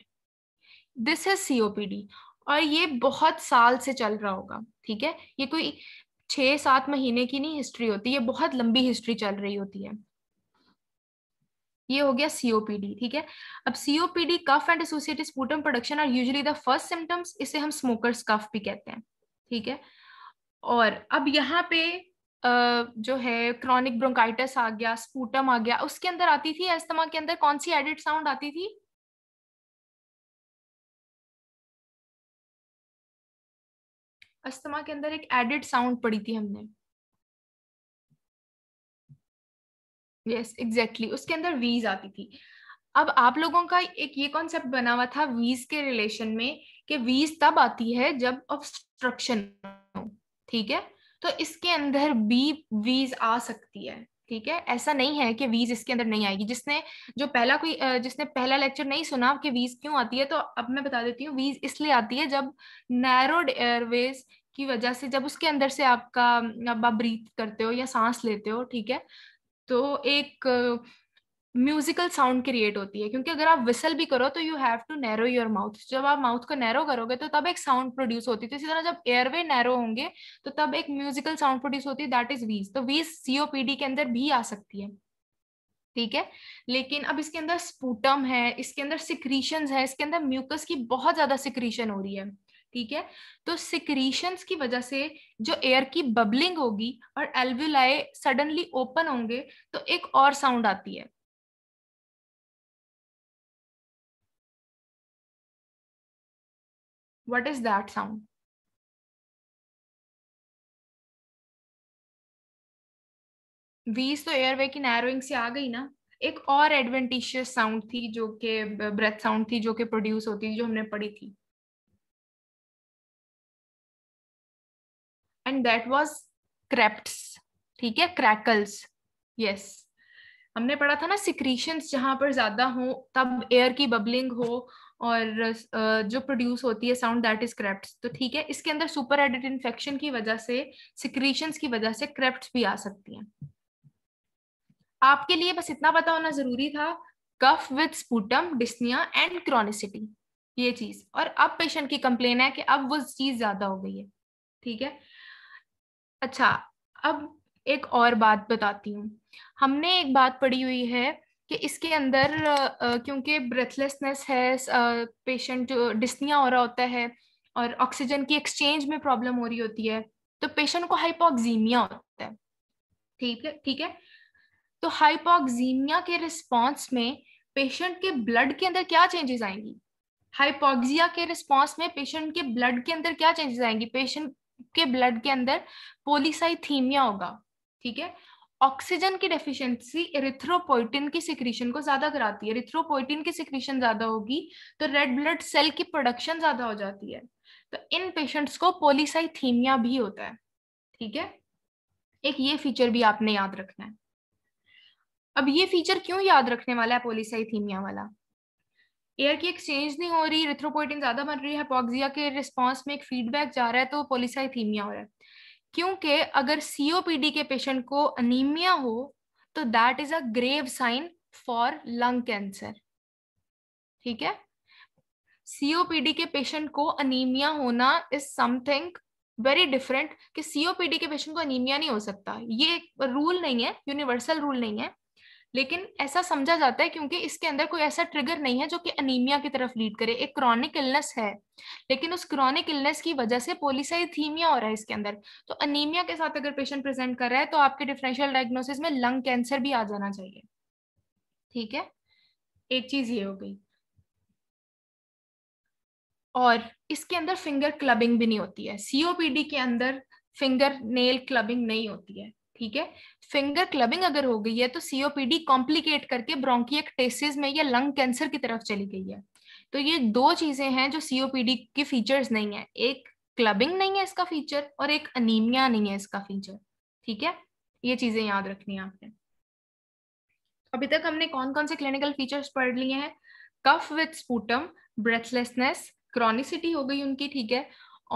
दिस इज सीओपीडी और ये बहुत साल से चल रहा होगा ठीक है ये कोई छह सात महीने की नहीं हिस्ट्री होती ये बहुत लंबी हिस्ट्री चल रही होती है ये हो गया सीओपीडी ठीक है अब COPD cough and associated sputum production are usually the first symptoms इसे हम स्मोकर्स कफ भी कहते हैं ठीक है और अब यहाँ पे जो है क्रॉनिक ब्रोंकाइटिस आ गया स्पूटम आ गया उसके अंदर आती थी अस्थमा के अंदर कौन सी एडिड साउंड आती थी अस्थमा के अंदर एक एडिड साउंड पड़ी थी हमने यस एग्जैक्टली exactly. उसके अंदर वीज आती थी अब आप लोगों का एक ये कॉन्सेप्ट बना हुआ था वीज के रिलेशन में कि वीज तब आती है जब ऑब्स्ट्रक्शन ठीक है तो इसके अंदर बी वीज आ सकती है ठीक है ऐसा नहीं है कि वीज इसके अंदर नहीं आएगी जिसने जो पहला कोई जिसने पहला लेक्चर नहीं सुना कि वीज क्यों आती है तो अब मैं बता देती हूँ वीज इसलिए आती है जब नैरोड एयरवेज की वजह से जब उसके अंदर से आपका आप ब्रीथ करते हो या सांस लेते हो ठीक है तो एक म्यूजिकल साउंड क्रिएट होती है क्योंकि अगर आप विसल भी करो तो you have to narrow your mouth जब आप माउथ को नैरो करोगे तो तब एक साउंड प्रोड्यूस होती है तो इसी तरह जब एयरवे नैरो होंगे तो तब एक म्यूजिकल साउंड प्रोड्यूस होती है दैट इज वीज तो वीज सीओपीडी के अंदर भी आ सकती है ठीक है लेकिन अब इसके अंदर स्पूटम है इसके अंदर सिक्रीशन है इसके अंदर म्यूकस की बहुत ज्यादा सिक्रीशन हो रही है ठीक है तो सिक्रीशंस की वजह से जो एयर की बबलिंग होगी और एल्व्यूलाई सडनली ओपन होंगे तो एक और साउंड आती है What is that sound? वीज तो एयरवे की नैरोइंग से आ गई ना एक और एडवेंटिशियस साउंड थी जो के ब्रेथ साउंड थी जो के प्रोड्यूस होती थी जो हमने पढ़ी थी एंड दैट वाज क्रेप्ट्स ठीक है क्रैकल्स यस हमने पढ़ा था ना सिक्रीशंस जहां पर ज्यादा हो तब एयर की बबलिंग हो और जो प्रोड्यूस होती है साउंड दैट इज क्रेप्ट तो ठीक है इसके अंदर सुपर एडिड इन्फेक्शन की वजह से सिक्रीशंस की वजह से क्रेप्ट भी आ सकती हैं आपके लिए बस इतना पता होना जरूरी था cough with sputum dyspnoea and chronicity ये चीज और अब पेशेंट की कंप्लेन है कि अब वो चीज ज्यादा हो गई है ठीक है अच्छा अब एक और बात बताती हूँ हमने एक बात पढ़ी हुई है कि इसके अंदर क्योंकि ब्रेथलेसनेस है पेशेंट डिस्निया हो रहा होता है और ऑक्सीजन की एक्सचेंज में प्रॉब्लम हो रही होती है तो पेशेंट को हाइपोक्सीमिया होता है ठीक है ठीक है तो हाइपोक्सीमिया के रिस्पॉन्स में पेशेंट के ब्लड के अंदर क्या चेंजेस आएंगी हाइपोक्सिया के रिस्पॉन्स में पेशेंट के ब्लड के अंदर क्या चेंजेस आएंगी पेशेंट के ब्लड के अंदर पोलिसाइथीमिया होगा ठीक है ऑक्सीजन की डेफिशिएंसी इरिथ्रोपोइटिन की सिक्रीशन को ज्यादा कराती है इरिथ्रोपोइटिन की सिक्रीशन ज्यादा होगी तो रेड ब्लड सेल की प्रोडक्शन ज्यादा हो जाती है तो इन पेशेंट्स को पोलिसाइथीमिया भी होता है ठीक है एक ये फीचर भी आपने याद रखना है अब ये फीचर क्यों याद रखने वाला है पोलिसाइथीमिया वाला एयर की एक्सचेंज नहीं हो रही रिथ्रोपोइटिन ज्यादा बन रही है हिपोक्सिया के रिस्पॉन्स में एक फीडबैक जा रहा है तो पोलिसाइथीमिया हो रहा है क्योंकि अगर सीओपीडी के पेशेंट को अनीमिया हो तो that is a grave sign for lung cancer ठीक है सीओपीडी के पेशेंट को अनीमिया होना इज समथिंग वेरी डिफरेंट कि सीओपीडी के पेशेंट को अनीमिया नहीं हो सकता ये रूल नहीं है यूनिवर्सल रूल नहीं है लेकिन ऐसा समझा जाता है क्योंकि इसके अंदर कोई ऐसा ट्रिगर नहीं है जो कि अनीमिया की तरफ लीड करे एक क्रॉनिक इलनेस है लेकिन उस क्रॉनिक इलनेस की वजह से पोलिसाइथीमिया हो रहा है इसके अंदर तो अनीमिया के साथ अगर पेशेंट प्रेजेंट कर रहा है तो आपके डिफरेंशियल डायग्नोसिस में लंग कैंसर भी आ जाना चाहिए ठीक है एक चीज ये हो गई और इसके अंदर फिंगर क्लबिंग भी नहीं होती है सीओपीडी के अंदर फिंगर नेल क्लबिंग नहीं होती है ठीक है फिंगर क्लबिंग अगर हो गई है तो सीओपीडी कॉम्प्लिकेट करके टेसिस में या लंग कैंसर की तरफ चली गई है तो ये दो चीजें हैं जो सीओपीडी के फीचर्स नहीं है एक क्लबिंग नहीं है इसका फीचर और एक अनिमिया नहीं है इसका फीचर ठीक है ये चीजें याद रखनी है आपने अभी तक हमने कौन कौन से क्लिनिकल फीचर्स पढ़ लिए हैं cough with sputum breathlessness chronicity हो गई उनकी ठीक है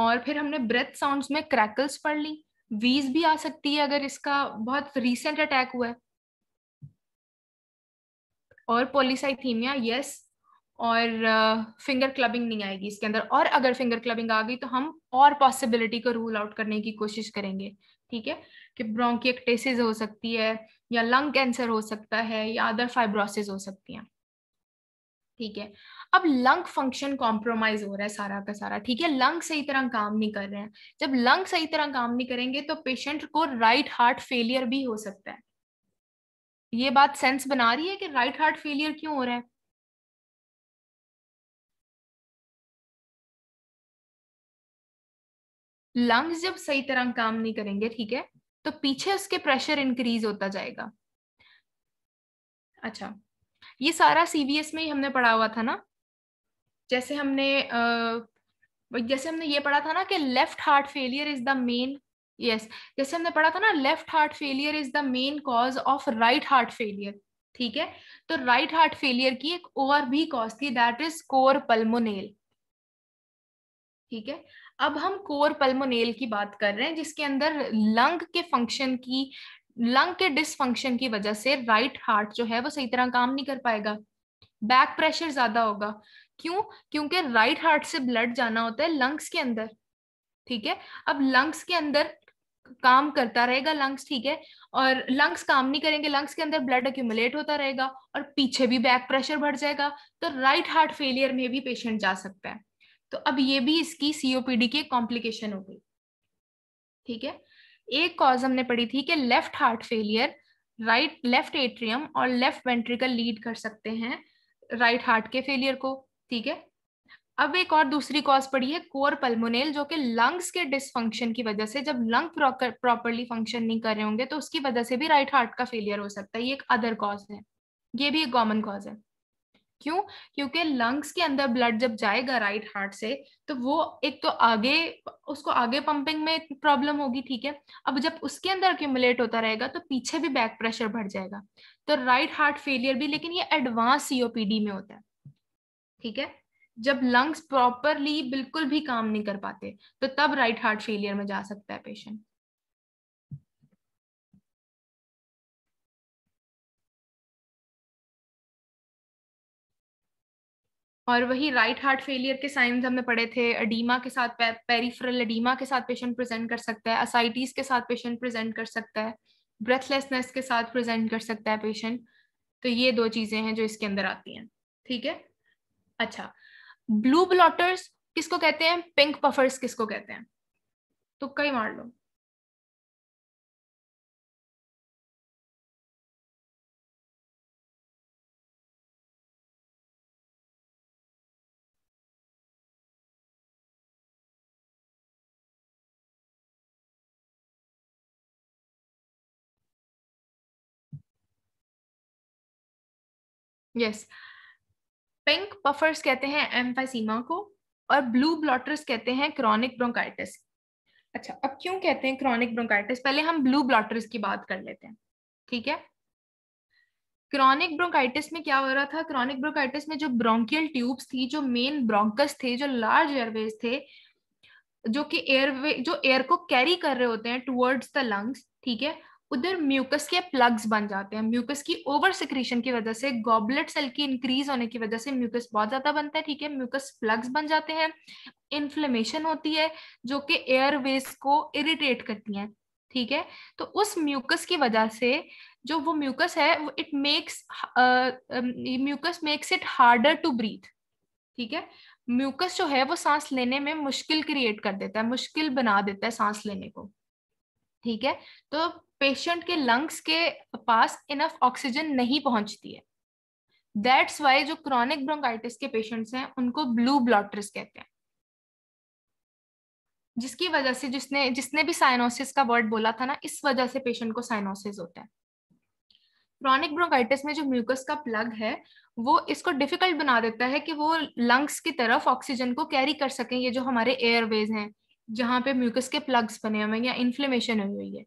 और फिर हमने ब्रेथ साउंड्स में क्रैकल्स पढ़ ली वीज भी आ सकती है अगर इसका बहुत रिसेंट अटैक हुआ है और पोलिसाइथीमिया यस और फिंगर uh, क्लबिंग नहीं आएगी इसके अंदर और अगर फिंगर क्लबिंग आ गई तो हम और पॉसिबिलिटी को रूल आउट करने की कोशिश करेंगे ठीक है कि ब्रोंकिएक्टेसिस हो सकती है या लंग कैंसर हो सकता है या अदर फाइब्रोसिस हो सकती हैं ठीक है अब लंग फंक्शन कॉम्प्रोमाइज हो रहा है सारा का सारा ठीक है लंग सही तरह काम नहीं कर रहे हैं जब लंग सही तरह काम नहीं करेंगे तो पेशेंट को राइट हार्ट फेलियर भी हो सकता है ये बात सेंस बना रही है कि राइट हार्ट फेलियर क्यों हो रहा है लंग्स जब सही तरह काम नहीं करेंगे ठीक है तो पीछे उसके प्रेशर इंक्रीज होता जाएगा अच्छा ये सारा सीवीएस में ही हमने पढ़ा हुआ था ना जैसे हमने जैसे हमने ये पढ़ा था ना कि left heart failure is the main yes जैसे हमने पढ़ा था ना left heart failure is the main cause of right heart failure ठीक है तो राइट हार्ट फेलियर की एक और भी कॉज थी दैट इज कोर पल्मोनेल ठीक है अब हम कोर पल्मोनेल की बात कर रहे हैं जिसके अंदर लंग के फंक्शन की लंग के डिसफंक्शन की वजह से राइट हार्ट जो है वो सही तरह काम नहीं कर पाएगा बैक प्रेशर ज्यादा होगा क्यों क्योंकि राइट हार्ट से ब्लड जाना होता है लंग्स के अंदर ठीक है अब लंग्स के अंदर काम करता रहेगा लंग्स ठीक है और लंग्स काम नहीं करेंगे लंग्स के अंदर ब्लड अक्यूमुलेट होता रहेगा और पीछे भी बैक प्रेशर बढ़ जाएगा तो राइट हार्ट फेलियर में भी पेशेंट जा सकता है तो अब ये भी इसकी सीओपीडी की कॉम्प्लिकेशन हो गई ठीक है एक कॉज हमने पढ़ी थी कि left heart failure right left atrium और लेफ्ट वेंट्रिकल लीड कर सकते हैं राइट हार्ट के फेलियर को ठीक है अब एक और दूसरी कॉज पड़ी है कोर पल्मोनेल जो कि लंग्स के डिसफंक्शन की वजह से जब लंग प्रॉपरली फंक्शन नहीं कर रहे होंगे तो उसकी वजह से भी राइट हार्ट का फेलियर हो सकता है ये एक अदर कॉज है ये भी एक कॉमन कॉज है क्यों क्योंकि लंग्स के अंदर ब्लड जब जाएगा राइट हार्ट से तो वो एक तो आगे उसको आगे पंपिंग में प्रॉब्लम होगी ठीक है अब जब उसके अंदर अक्यूमुलेट होता रहेगा तो पीछे भी बैक प्रेशर बढ़ जाएगा तो राइट हार्ट फेलियर भी लेकिन ये एडवांस सीओपीडी में होता है ठीक है जब लंग्स प्रॉपरली बिल्कुल भी काम नहीं कर पाते तो तब राइट हार्ट फेलियर में जा सकता है पेशेंट और वही राइट हार्ट फेलियर के साइंस हमने पढ़े थे अडीमा के साथ पे, पेरिफेरल के साथ पेशेंट प्रेजेंट कर सकता है असाइटिस के साथ पेशेंट प्रेजेंट कर सकता है ब्रेथलेसनेस के साथ प्रेजेंट कर सकता है पेशेंट तो ये दो चीज़ें हैं जो इसके अंदर आती हैं ठीक है अच्छा ब्लू ब्लॉटर्स किसको कहते हैं पिंक पफर्स किसको कहते हैं तो कई मार लो Yes. पिंक पफर्स कहते हैं एम्फाइसीमा को और ब्लू ब्लॉटर्स कहते हैं क्रॉनिक ब्रोंकाइटिस अच्छा अब क्यों कहते हैं क्रॉनिक ब्रोंकाइटिस पहले हम ब्लू ब्लॉटर्स की बात कर लेते हैं ठीक है क्रॉनिक ब्रोंकाइटिस में क्या हो रहा था क्रॉनिक ब्रोंकाइटिस में जो ब्रोंकियल ट्यूब्स थी जो मेन ब्रोंकस थे जो लार्ज एयरवेज थे जो कि एयरवे जो एयर को कैरी कर रहे होते हैं टुवर्ड्स द लंग्स ठीक है उधर म्यूकस के प्लग्स बन जाते हैं म्यूकस की ओवर सिक्रीशन की वजह से गॉबलेट सेल की इंक्रीज होने की वजह से म्यूकस बहुत ज्यादा बनता है ठीक है म्यूकस प्लग्स बन जाते हैं इन्फ्लेमेशन होती है जो कि एयरवेज को इरिटेट करती है ठीक है तो उस म्यूकस की वजह से जो वो म्यूकस है वो it makes mucus makes it harder to breathe ठीक है म्यूकस जो है वो सांस लेने में मुश्किल क्रिएट कर देता है मुश्किल बना देता है सांस लेने को ठीक है तो पेशेंट के लंग्स के पास इनफ ऑक्सीजन नहीं पहुंचती है दैट्स वाई जो क्रॉनिक ब्रोंकाइटिस के पेशेंट्स हैं उनको ब्लू ब्लॉटर्स कहते हैं जिसकी वजह से जिसने जिसने भी साइनोसिस का वर्ड बोला था ना इस वजह से पेशेंट को साइनोसिस होता है क्रॉनिक ब्रोंकाइटिस में जो म्यूकस का प्लग है वो इसको डिफिकल्ट बना देता है कि वो लंग्स की तरफ ऑक्सीजन को कैरी कर सकें ये जो हमारे एयरवेज हैं जहां पे म्यूकस के प्लग्स बने हुए हैं या इन्फ्लेमेशन हुई हुई है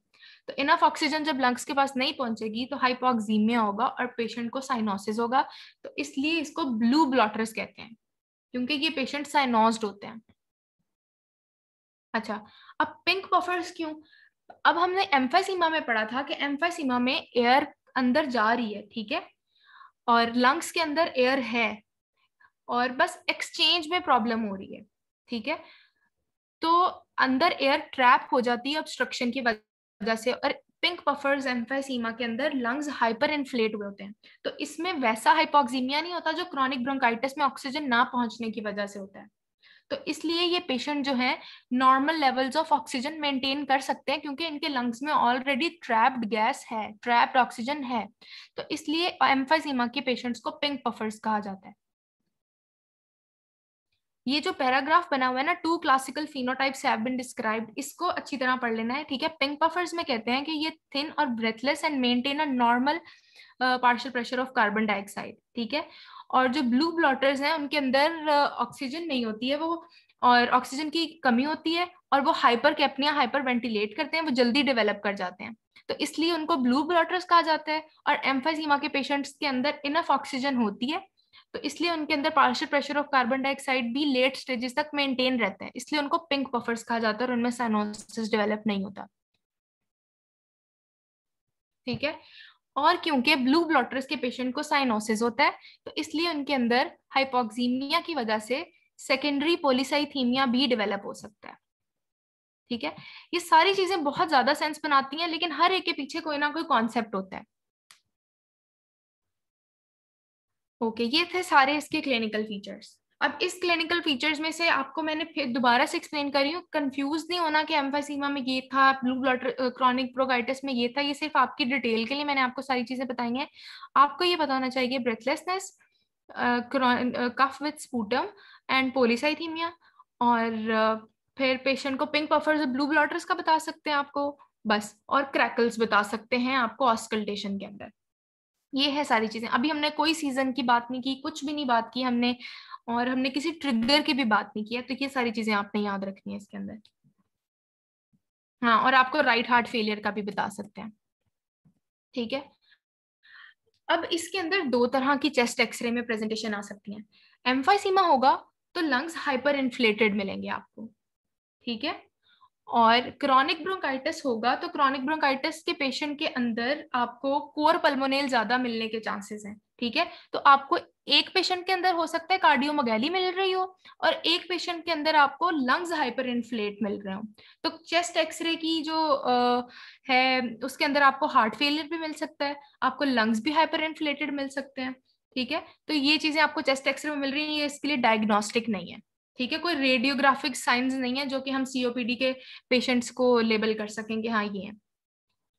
तो इनफ ऑक्सीजन जब लंग्स के पास नहीं पहुंचेगी तो हाइपोक्सीमिया होगा और पेशेंट को साइनोसिस होगा तो इसलिए इसको ब्लू ब्लॉटर्स कहते हैं क्योंकि ये पेशेंट साइनोस्ड होते हैं अच्छा अब पिंक पफर्स क्यों अब हमने एम्फासीमा में पढ़ा था कि एम्फासीमा में एयर अंदर जा रही है ठीक है और लंग्स के अंदर एयर है और बस एक्सचेंज में प्रॉब्लम हो रही है ठीक है तो अंदर एयर ट्रैप हो जाती है ऑब्स्ट्रक्शन की वजह वजह से और पिंक पफर्स एम्फेसीमा के अंदर लंग्स हाइपर इन्फ्लेट हुए होते हैं तो इसमें वैसा हाइपोक्सीमिया नहीं होता जो क्रॉनिक ब्रोंकाइटिस में ऑक्सीजन ना पहुंचने की वजह से होता है तो इसलिए ये पेशेंट जो है normal levels of oxygen maintain कर सकते हैं क्योंकि इनके लंग्स में ऑलरेडी ट्रैप्ड गैस है ट्रैप्ड ऑक्सीजन है तो इसलिए एम्फाइसीमा के पेशेंट्स को पिंक पफर्स कहा जाता है ये जो पैराग्राफ बना हुआ है ना two classical phenotypes have been described इसको अच्छी तरह पढ़ लेना है ठीक है पिंक पफर्स में कहते हैं कि ये थिन और breathless and maintain a normal partial pressure of carbon dioxide ठीक है और जो ब्लू ब्लॉटर्स हैं उनके अंदर ऑक्सीजन uh, नहीं होती है वो और ऑक्सीजन की कमी होती है और वो हाइपर कैपनिया हाइपर वेंटिलेट करते हैं वो जल्दी डेवलप कर जाते हैं तो इसलिए उनको ब्लू ब्लॉटर्स कहा जाता है और एम्फासीमा के पेशेंट्स के अंदर इनफ ऑक्सीजन होती है तो इसलिए उनके अंदर partial pressure of carbon dioxide भी लेट स्टेजेस तक मेंटेन रहते हैं इसलिए उनको पिंक पफर्स कहा जाता है और उनमें साइनोसिस डेवलप नहीं होता ठीक है और क्योंकि ब्लू ब्लॉटर्स के पेशेंट को साइनोसिस होता है तो इसलिए उनके अंदर हाइपोक्सीमिया की वजह से सेकेंडरी पोलिसाइथीमिया भी डेवलप हो सकता है ठीक है ये सारी चीजें बहुत ज्यादा सेंस बनाती हैं लेकिन हर एक के पीछे कोई ना कोई कॉन्सेप्ट होता है ओके ये थे सारे इसके क्लिनिकल फीचर्स अब इस क्लिनिकल फीचर्स में से आपको मैंने फिर दोबारा से एक्सप्लेन करी हूँ कंफ्यूज नहीं होना कि एम्फासीमा में ये था ब्लू ब्लड क्रॉनिक प्रोगाइटिस में ये था ये सिर्फ आपकी डिटेल के लिए मैंने आपको सारी चीजें बताई हैं आपको ये बताना चाहिए breathlessness cough with sputum and polycythaemia और uh, फिर पेशेंट को पिंक पफर्स और ब्लू ब्लॉटर्स का बता सकते हैं आपको बस और क्रैकल्स बता सकते हैं आपको ऑस्कल्टेशन के अंदर ये है सारी चीजें अभी हमने कोई सीजन की बात नहीं की कुछ भी नहीं बात की हमने और हमने किसी ट्रिगर की भी बात नहीं की है तो ये सारी चीजें आपने याद रखनी है इसके अंदर हाँ और आपको राइट हार्ट फेलियर का भी बता सकते हैं ठीक है अब इसके अंदर दो तरह की चेस्ट एक्सरे में प्रेजेंटेशन आ सकती है एम्फाइसीमा होगा तो लंग्स हाइपर इन्फ्लेटेड मिलेंगे आपको ठीक है और क्रॉनिक ब्रोंकाइटिस होगा तो क्रॉनिक ब्रोंकाइटिस के पेशेंट के अंदर आपको कोर पल्मोनेल ज्यादा मिलने के चांसेस हैं ठीक है तो आपको एक पेशेंट के अंदर हो सकता है कार्डियोमगैली मिल रही हो और एक पेशेंट के अंदर आपको लंग्स हाइपर इन्फ्लेट मिल रहे हो तो चेस्ट एक्सरे की जो आ, है उसके अंदर आपको हार्ट फेलियर भी मिल सकता है आपको लंग्स भी हाइपर इन्फ्लेटेड मिल सकते हैं ठीक है तो ये चीजें आपको चेस्ट एक्सरे में मिल रही है ये इसके लिए डायग्नोस्टिक नहीं है ठीक है कोई रेडियोग्राफिक साइंस नहीं है जो कि हम सीओपीडी के पेशेंट्स को लेबल कर सकेंगे हाँ ये है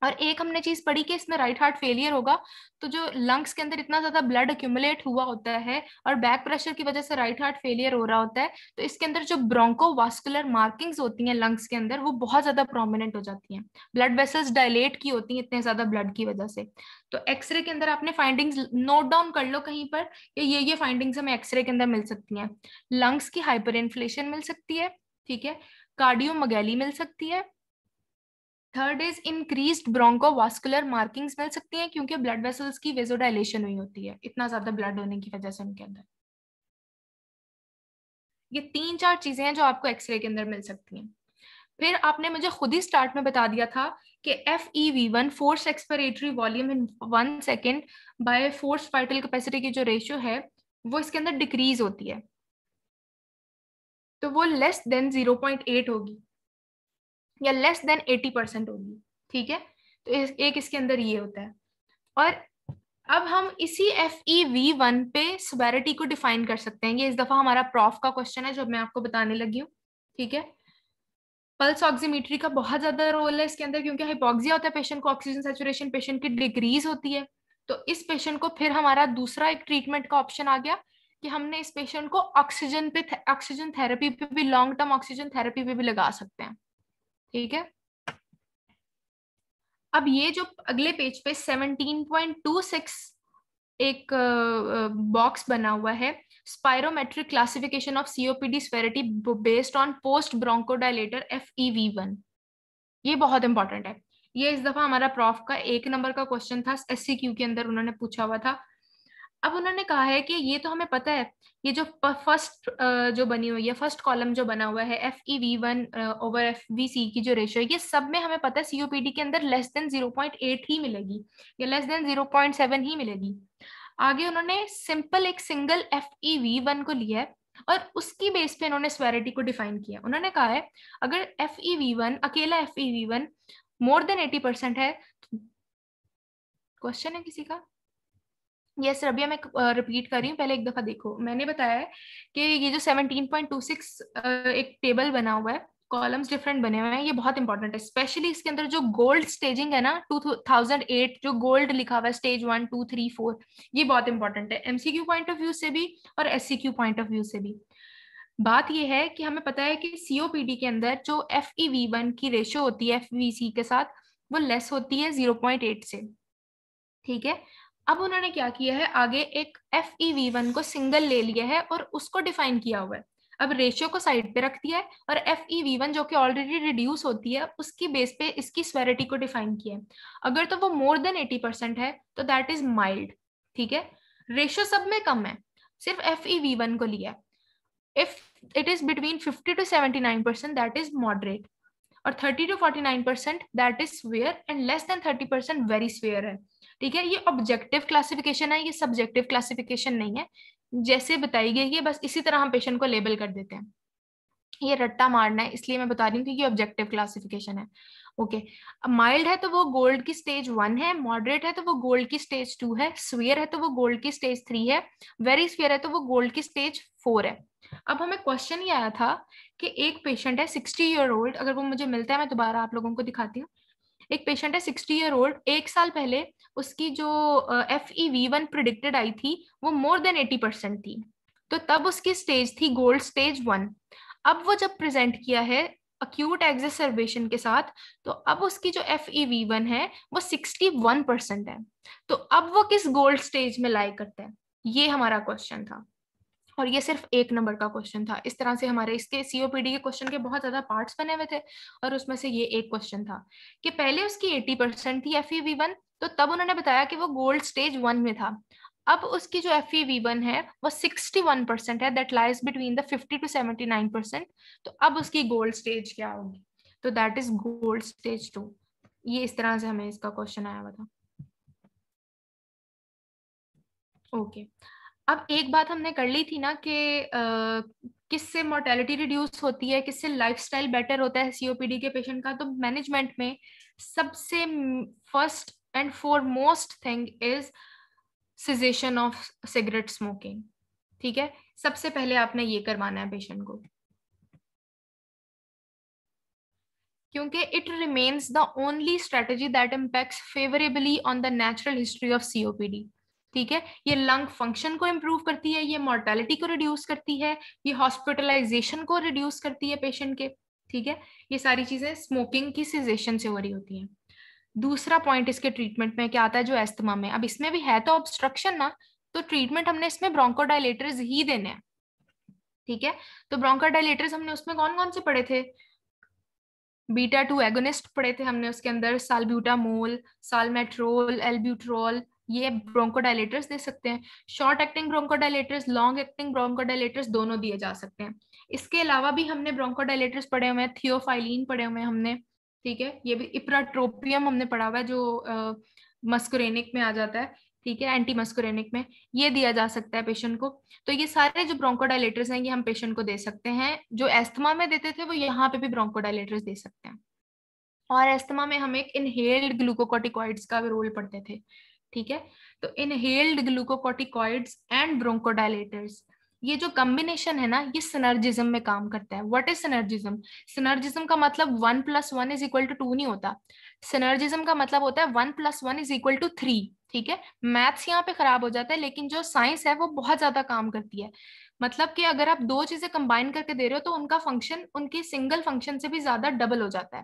और एक हमने चीज पढ़ी कि इसमें राइट हार्ट फेलियर होगा तो जो लंग्स के अंदर इतना ज्यादा ब्लड अक्यूमुलेट हुआ होता है और बैक प्रेशर की वजह से राइट हार्ट फेलियर हो रहा होता है तो इसके अंदर जो ब्रोंको वास्कुलर मार्किंग्स होती हैं लंग्स के अंदर वो बहुत ज्यादा प्रोमिनेंट हो जाती हैं ब्लड वेसल्स डायलेट की होती हैं इतने ज्यादा ब्लड की वजह से तो एक्सरे के अंदर आपने फाइंडिंग नोट डाउन कर लो कहीं पर ये ये फाइंडिंग्स हमें एक्सरे के अंदर मिल सकती हैं लंग्स की हाइपर इन्फ्लेशन मिल सकती है ठीक है कार्डियो मिल सकती है third is increased bronchovascular markings मिल सकती हैं क्योंकि ब्लड वेसल्स की वेजोडाइलेशन हुई होती है इतना ज्यादा ब्लड होने की वजह से उनके अंदर ये तीन चार चीजें हैं जो आपको एक्सरे के अंदर मिल सकती हैं फिर आपने मुझे खुद ही स्टार्ट में बता दिया था कि F E V one forced expiratory volume in one second by forced vital capacity की जो रेशियो है वो इसके अंदर डिक्रीज होती है तो वो less than zero point eight होगी या लेस देन एटी परसेंट होगी ठीक है तो इस, एक इसके अंदर ये होता है और अब हम इसी एफ ई वी वन पे सबेरिटी को डिफाइन कर सकते हैं ये इस दफा हमारा प्रॉफ का क्वेश्चन है जो मैं आपको बताने लगी हूँ ठीक है पल्स ऑक्सीमीट्री का बहुत ज्यादा रोल है इसके अंदर क्योंकि हाइपोक्सिया होता है पेशेंट को ऑक्सीजन सेचुरेशन पेशेंट की डिक्रीज होती है तो इस पेशेंट को फिर हमारा दूसरा एक ट्रीटमेंट का ऑप्शन आ गया कि हमने इस पेशेंट को ऑक्सीजन पे ऑक्सीजन थे, थेरेपी पे भी लॉन्ग टर्म ऑक्सीजन थेरेपी पे भी लगा सकते हैं ठीक है अब ये जो अगले पेज पे 17.26 एक बॉक्स बना हुआ है spirometric classification of COPD severity based on post bronchodilator F E ये बहुत इंपॉर्टेंट है ये इस दफा हमारा प्रॉफ का एक नंबर का क्वेश्चन था एस e के अंदर उन्होंने पूछा हुआ था अब उन्होंने कहा है कि ये तो हमें पता है ये जो फर्स्ट जो बनी हुई है फर्स्ट कॉलम जो बना हुआ है F E V one over F V C की जो रेशियो है ये सब में हमें पता है सीओपीडी के अंदर less than zero point eight ही मिलेगी या less than zero point seven ही मिलेगी आगे उन्होंने सिंपल एक single F E V one को लिया है और उसकी बेस पे इन्होंने स्वेरिटी को डिफाइन किया उन्होंने कहा है अगर एफ ई वी वन अकेला F E V one more than eighty percent है क्वेश्चन तो है किसी का ये yes, अभी मैं रिपीट कर रही हूँ पहले एक दफ़ा देखो मैंने बताया कि ये जो 17.26 एक टेबल बना हुआ है कॉलम्स डिफरेंट बने हुए हैं ये बहुत इंपॉर्टेंट है स्पेशली इसके अंदर जो गोल्ड स्टेजिंग है ना 2008 जो गोल्ड लिखा हुआ है stage one two three four ये बहुत इंपॉर्टेंट है एमसीक्यू पॉइंट ऑफ व्यू से भी और एस पॉइंट ऑफ व्यू से भी बात यह है कि हमें पता है कि सीओपीडी के अंदर जो एफ ई e की रेशियो होती है एफ e के साथ वो लेस होती है जीरो पॉइंट एट से ठीक है अब उन्होंने क्या किया है आगे एक एफ ई वी वन को सिंगल ले लिया है और उसको डिफाइन किया हुआ है अब रेशियो को साइड पे रख दिया है और एफ ई वी वन जो कि ऑलरेडी रिड्यूस होती है उसकी बेस पे इसकी स्वेरिटी को डिफाइन किया है अगर तो वो मोर देन एटी परसेंट है तो दैट इज माइल्ड ठीक है रेशियो सब में कम है सिर्फ एफ ई वी वन को लिया है it is between fifty to seventy percent that is moderate और thirty 30 forty 49 percent that is severe and less than 30 percent very severe है ठीक है ये ऑब्जेक्टिव क्लासिफिकेशन है ये सब्जेक्टिव क्लासिफिकेशन नहीं है जैसे बताई गई है बस इसी तरह हम पेशेंट को लेबल कर देते हैं ये रट्टा मारना है इसलिए मैं बता रही हूँ कि ये ऑब्जेक्टिव क्लासिफिकेशन है ओके माइल्ड है तो वो गोल्ड की स्टेज वन है मॉडरेट है तो वो गोल्ड की स्टेज टू है स्वेयर है तो वो गोल्ड की स्टेज थ्री है वेरी स्वेयर है तो वो गोल्ड की स्टेज फोर है अब हमें क्वेश्चन ये आया था कि एक पेशेंट है सिक्सटी ईयर ओल्ड अगर वो मुझे मिलता है मैं दोबारा आप लोगों को दिखाती हूँ एक पेशेंट है सिक्सटी ईयर ओल्ड एक साल पहले उसकी जो F E V one predicted आई थी वो मोर देन एटी परसेंट थी तो तब उसकी स्टेज थी गोल्ड स्टेज वन अब वो जब प्रेजेंट किया है अक्यूट एक्सर्वेशन के साथ तो अब उसकी जो एफ ई वी वन है वो सिक्सटी वन परसेंट है तो अब वो किस गोल्ड स्टेज में लाई करते हैं ये हमारा क्वेश्चन था और ये सिर्फ एक नंबर का क्वेश्चन था इस तरह से हमारे इसके सीओपीडी के क्वेश्चन के बहुत ज्यादा पार्ट्स बने हुए थे और उसमें से ये एक क्वेश्चन था कि पहले उसकी एट्टी परसेंट थी एफ e तो तब उन्होंने बताया कि वो गोल्ड स्टेज वन में था अब उसकी जो एफ ई e है वो सिक्सटी वन परसेंट है that lies between the fifty to seventy nine percent तो अब उसकी गोल्ड स्टेज क्या होगी तो that is GOLD stage two ये इस तरह से हमें इसका क्वेश्चन आया हुआ था ओके okay. अब एक बात हमने कर ली थी ना कि किससे मोर्टेलिटी रिड्यूस होती है किससे स्टाइल बेटर होता है सीओपीडी के पेशेंट का तो मैनेजमेंट में सबसे first and most thing is cessation of cigarette smoking ठीक है सबसे पहले आपने ये करवाना है पेशेंट को क्योंकि it remains the only strategy that impact favourably on the natural history of COPD ठीक है ये लंग फंक्शन को इम्प्रूव करती है ये मोर्टेलिटी को रिड्यूस करती है ये हॉस्पिटलाइजेशन को रिड्यूस करती है पेशेंट के ठीक है ये सारी चीजें स्मोकिंग की सिजेशन से हो रही होती हैं दूसरा पॉइंट इसके ट्रीटमेंट में क्या आता है जो एस्थमा में अब इसमें भी है तो ऑब्स्ट्रक्शन ना तो ट्रीटमेंट हमने इसमें ब्रोंकोडाइलेटर्स ही देने हैं ठीक है तो ब्रोंकोडाइलेटर्स हमने उसमें कौन कौन से पढ़े थे बीटा टू एगोनिस्ट पढ़े थे हमने उसके अंदर सालब्यूटामोल सालमेट्रोल एलब्यूट्रोल ये ब्रोंकोडाइलेटर्स दे सकते हैं short acting bronchodilators long acting bronchodilators दोनों दिए जा सकते हैं इसके अलावा भी हमने ब्रोंकोडाइलेटर्स पढ़े हुए हैं थियोफाइलिन पढ़े हुए हैं हमने ठीक है ये भी इप्राट्रोपियम हमने पढ़ा हुआ है जो मस्कुरेनिक में आ जाता है ठीक है एंटी मस्कुरेनिक में ये दिया जा सकता है पेशेंट को तो ये सारे जो ब्रोंकोडाइलेटर्स हैं ये हम पेशेंट को दे सकते हैं जो एस्थमा में देते थे वो यहाँ पे भी ब्रोंकोडाइलेटर्स दे सकते हैं और एस्थमा में हम एक इनहेल्ड ग्लूकोकोटिकॉइड्स का भी रोल पढ़ते थे ठीक है तो इनहेल्ड ग्लूकोकोटिकॉइड्स एंड ब्रोंकोडाइलेटर्स ये जो कॉम्बिनेशन है ना ये सिनर्जिज्म में काम करता है व्हाट इज सिनर्जिज्म सिनर्जिज्म का मतलब one plus one is equal to two नहीं होता सिनर्जिज्म का मतलब होता है one plus one is equal to three ठीक है मैथ्स यहाँ पे खराब हो जाता है लेकिन जो साइंस है वो बहुत ज्यादा काम करती है मतलब कि अगर आप दो चीजें कंबाइन करके दे रहे हो तो उनका फंक्शन उनके सिंगल फंक्शन से भी ज्यादा डबल हो जाता है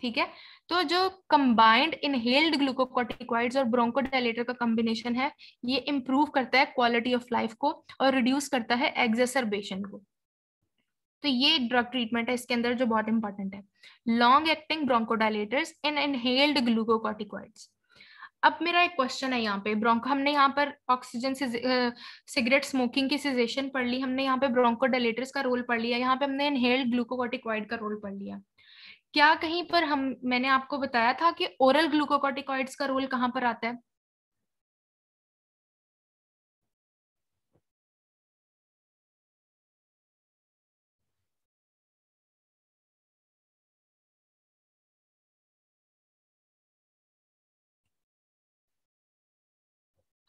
ठीक है तो जो कंबाइंड इनहेल्ड ग्लूकोकॉर्टिकॉइड्स और ब्रोंकोडाइलेटर का कॉम्बिनेशन है ये इम्प्रूव करता है क्वालिटी ऑफ लाइफ को और रिड्यूस करता है एग्जेसरबेशन को तो ये एक ड्रग ट्रीटमेंट है इसके अंदर जो बहुत इंपॉर्टेंट है long acting bronchodilators in inhaled glucocorticoids अब मेरा एक क्वेश्चन है यहाँ पे ब्रोंको हमने यहाँ पर ऑक्सीजन सिगरेट स्मोकिंग की सिजेशन पढ़ ली हमने यहाँ पे ब्रोंकोडाइलेटर्स का रोल पढ़ लिया यहाँ पे हमने इनहेल्ड ग्लूकोकॉर्टिकॉइड का रोल पढ़ लिया क्या कहीं पर हम मैंने आपको बताया था कि ओरल ग्लूकोकोटिकॉइड्स का रोल कहाँ पर आता है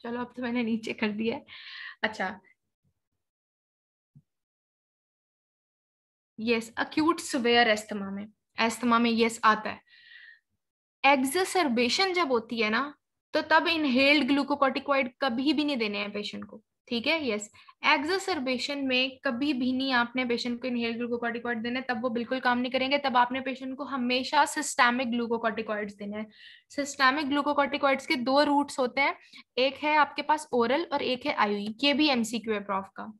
चलो अब तो मैंने नीचे कर दिया है अच्छा यस अक्यूट सुवेयर एस्तमा में एस्थमा में यस आता है एग्जसर्बेशन जब होती है ना तो तब इनहेल्ड ग्लूकोकॉटिकॉइड कभी भी नहीं देने हैं पेशेंट को ठीक है यस एग्जसर्बेशन में कभी भी नहीं आपने पेशेंट को इनहेल्ड ग्लूकोकॉटिकॉइड देने तब वो बिल्कुल काम नहीं करेंगे तब आपने पेशेंट को हमेशा सिस्टेमिक ग्लूकोकॉटिकॉइड्स देने हैं सिस्टेमिक ग्लूकोकॉटिकॉइड्स के दो रूट्स होते हैं एक है आपके पास ओरल और एक है आयु e, ये भी एमसीक्यू है प्रॉफ का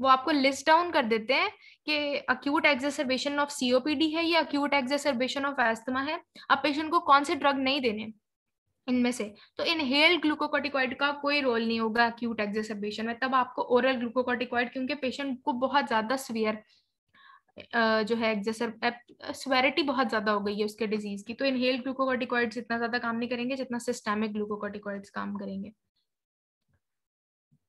वो आपको लिस्ट डाउन कर देते हैं कि अक्यूट एक्जेसरबेशन ऑफ सीओपीडी है या अक्यूट एक्जेसरबेशन ऑफ एस्थमा है अब पेशेंट को कौन से ड्रग नहीं देने इनमें से तो इनहेल्ड ग्लूकोकोटिकॉइड का कोई रोल नहीं होगा अक्यूट एक्जेसरबेशन में तब आपको ओरल ग्लूकोकोटिकॉइड क्योंकि पेशेंट को बहुत ज्यादा स्वीयर जो है एग्जेसर स्वेरिटी बहुत ज्यादा हो गई है उसके डिजीज की तो इनहेल्ड ग्लूकोकोटिकॉइड्स इतना ज्यादा काम नहीं करेंगे जितना सिस्टेमिक ग्लूकोकोटिकॉइड्स काम करेंगे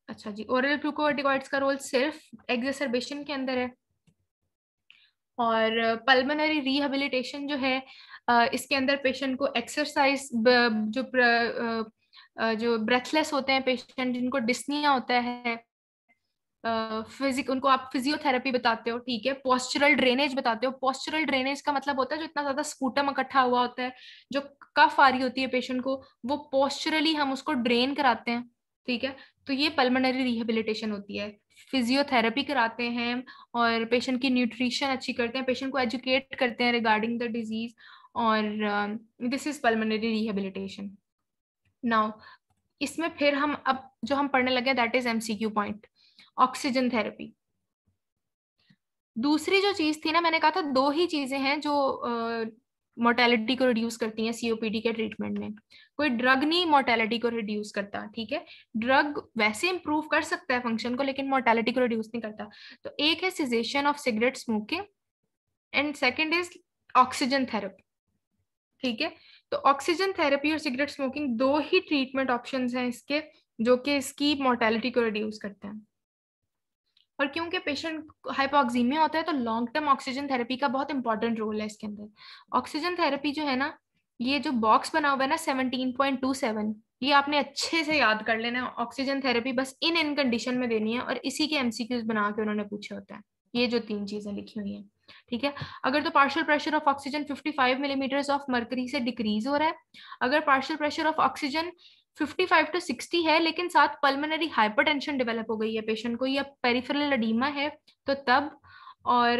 अच्छा जी ओरल ग्लूकोटिकॉइड्स का रोल सिर्फ एग्जेसरबेशन के अंदर है और पल्मोनरी रिहेबिलिटेशन जो है इसके अंदर पेशेंट को एक्सरसाइज जो जो ब्रेथलेस होते हैं पेशेंट जिनको डिस्निया होता है फिजिक उनको आप फिजियोथेरेपी बताते हो ठीक है पोस्चरल ड्रेनेज बताते हो पोस्चरल ड्रेनेज का मतलब होता है जो इतना ज्यादा स्कूटम इकट्ठा हुआ होता है जो कफ आ रही होती है पेशेंट को वो पोस्चरली हम उसको ड्रेन कराते हैं ठीक है तो ये पल्मोनरी रिहेबिलिटेशन होती है फिजियोथेरेपी कराते हैं और पेशेंट की न्यूट्रिशन अच्छी करते हैं पेशेंट को एजुकेट करते हैं रिगार्डिंग द डिजीज और this is pulmonary rehabilitation now इसमें फिर हम अब जो हम पढ़ने लगे that is MCQ point oxygen therapy दूसरी जो चीज थी ना मैंने कहा था दो ही चीजें हैं जो uh, मोर्टेलिटी को रिड्यूस करती हैं सीओपीडी के ट्रीटमेंट में कोई ड्रग नहीं मोर्टेलिटी को रिड्यूस करता ठीक है ड्रग वैसे इंप्रूव कर सकता है फंक्शन को लेकिन मोर्टेलिटी को रिड्यूस नहीं करता तो एक है cessation of cigarette smoking and second is oxygen therapy ठीक है तो ऑक्सीजन थेरेपी और सिगरेट स्मोकिंग दो ही ट्रीटमेंट ऑप्शन हैं इसके जो कि इसकी मोर्टेलिटी को रिड्यूस करते हैं और क्योंकि पेशेंट हाइपोक्सीमिया होता है तो लॉन्ग टर्म ऑक्सीजन थेरेपी का बहुत इंपॉर्टेंट रोल है इसके अंदर ऑक्सीजन थेरेपी जो है ना ये जो बॉक्स बना हुआ है ना सेवनटीन पॉइंट टू सेवन ये आपने अच्छे से याद कर लेना है ऑक्सीजन थेरेपी बस इन इन कंडीशन में देनी है और इसी के एमसीक्यूज बना के उन्होंने पूछे होता है ये जो तीन चीजें लिखी हुई हैं ठीक है अगर तो partial pressure of oxygen 55 millimetre of mercury से डिक्रीज हो रहा है अगर partial pressure of oxygen fifty five to sixty है लेकिन साथ पल्मोनरी हाइपरटेंशन डेवलप हो गई है पेशेंट को या पेरिफेरल एडीमा है तो तब और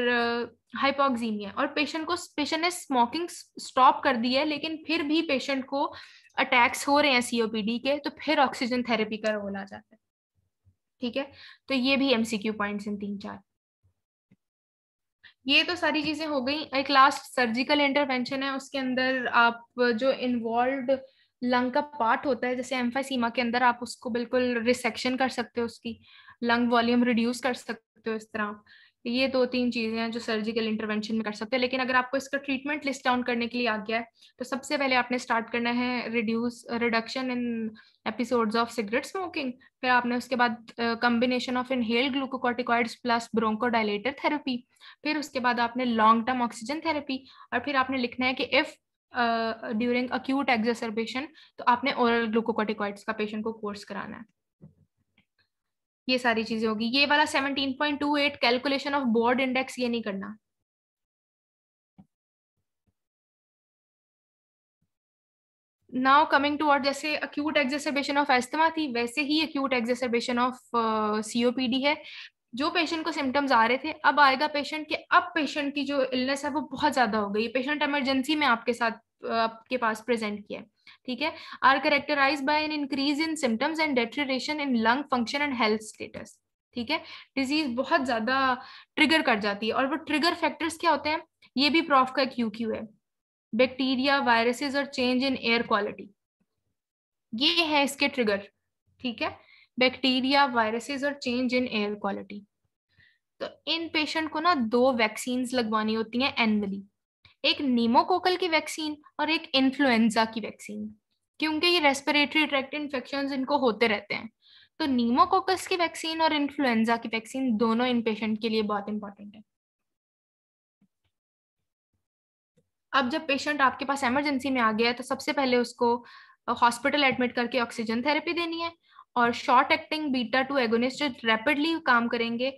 हाइपोक्सीमिया और पेशेंट को पेशेंट ने स्मोकिंग स्टॉप कर दी है लेकिन फिर भी पेशेंट को अटैक्स हो रहे हैं सीओपीडी के तो फिर ऑक्सीजन थेरेपी का रोल आ जाता है ठीक है तो ये भी एमसीक्यू पॉइंट्स हैं तीन चार ये तो सारी चीजें हो गई एक लास्ट सर्जिकल इंटरवेंशन है उसके अंदर आप जो इन्वॉल्व लंग का पार्ट होता है जैसे एम्फासीमा के अंदर आप उसको बिल्कुल रिसेक्शन कर सकते हो उसकी लंग वॉल्यूम रिड्यूस कर सकते हो इस तरह ये दो तीन चीजें हैं जो सर्जिकल इंटरवेंशन में कर सकते हैं लेकिन अगर आपको इसका ट्रीटमेंट लिस्ट डाउन करने के लिए आ गया है तो सबसे पहले आपने स्टार्ट करना है reduce reduction in episodes of cigarette smoking फिर आपने उसके बाद combination of inhale glucocorticoids plus bronchodilator therapy फिर उसके बाद आपने लॉन्ग टर्म ऑक्सीजन थेरेपी और फिर आपने लिखना है कि इफ ड्यूरिंग अक्यूट एक्जर्सर्बेशन तो आपने ओरल ग्लूकोकॉटिकॉइड्स का पेशेंट को कोर्स कराना है ये सारी चीजें होगी ये वाला 17.28 कैलकुलेशन ऑफ बोर्ड इंडेक्स ये नहीं करना नाउ कमिंग टू जैसे अक्यूट एक्जेसरबेशन ऑफ एस्थमा थी वैसे ही अक्यूट एक्जेसरबेशन ऑफ सीओपीडी है जो पेशेंट को सिम्टम्स आ रहे थे अब आएगा पेशेंट के अब पेशेंट की जो इलनेस है वो बहुत ज्यादा हो गई पेशेंट इमरजेंसी में आपके साथ आपके पास प्रेजेंट किया है ठीक है are characterised by an increase in symptoms and deterioration in lung function and health status ठीक है डिजीज बहुत ज्यादा ट्रिगर कर जाती है और वो ट्रिगर फैक्टर्स क्या होते हैं ये भी प्रॉफ का एक यू क्यू है बैक्टीरिया वायरसेस और चेंज इन एयर क्वालिटी ये है इसके ट्रिगर ठीक है बैक्टीरिया वायरसेस और चेंज इन एयर क्वालिटी तो इन पेशेंट को ना दो वैक्सीन लगवानी होती हैं एनवली एक नीमोकोकल की वैक्सीन और एक इन्फ्लुएंजा की वैक्सीन क्योंकि ये रेस्पिरेटरी ट्रैक्ट इन्फेक्शन इनको होते रहते हैं तो नीमोकोकस की वैक्सीन और इन्फ्लुएंजा की वैक्सीन दोनों इन पेशेंट के लिए बहुत इंपॉर्टेंट है अब जब पेशेंट आपके पास इमरजेंसी में आ गया है तो सबसे पहले उसको हॉस्पिटल एडमिट करके ऑक्सीजन थेरेपी देनी है और short acting beta two agonist जो रैपिडली काम करेंगे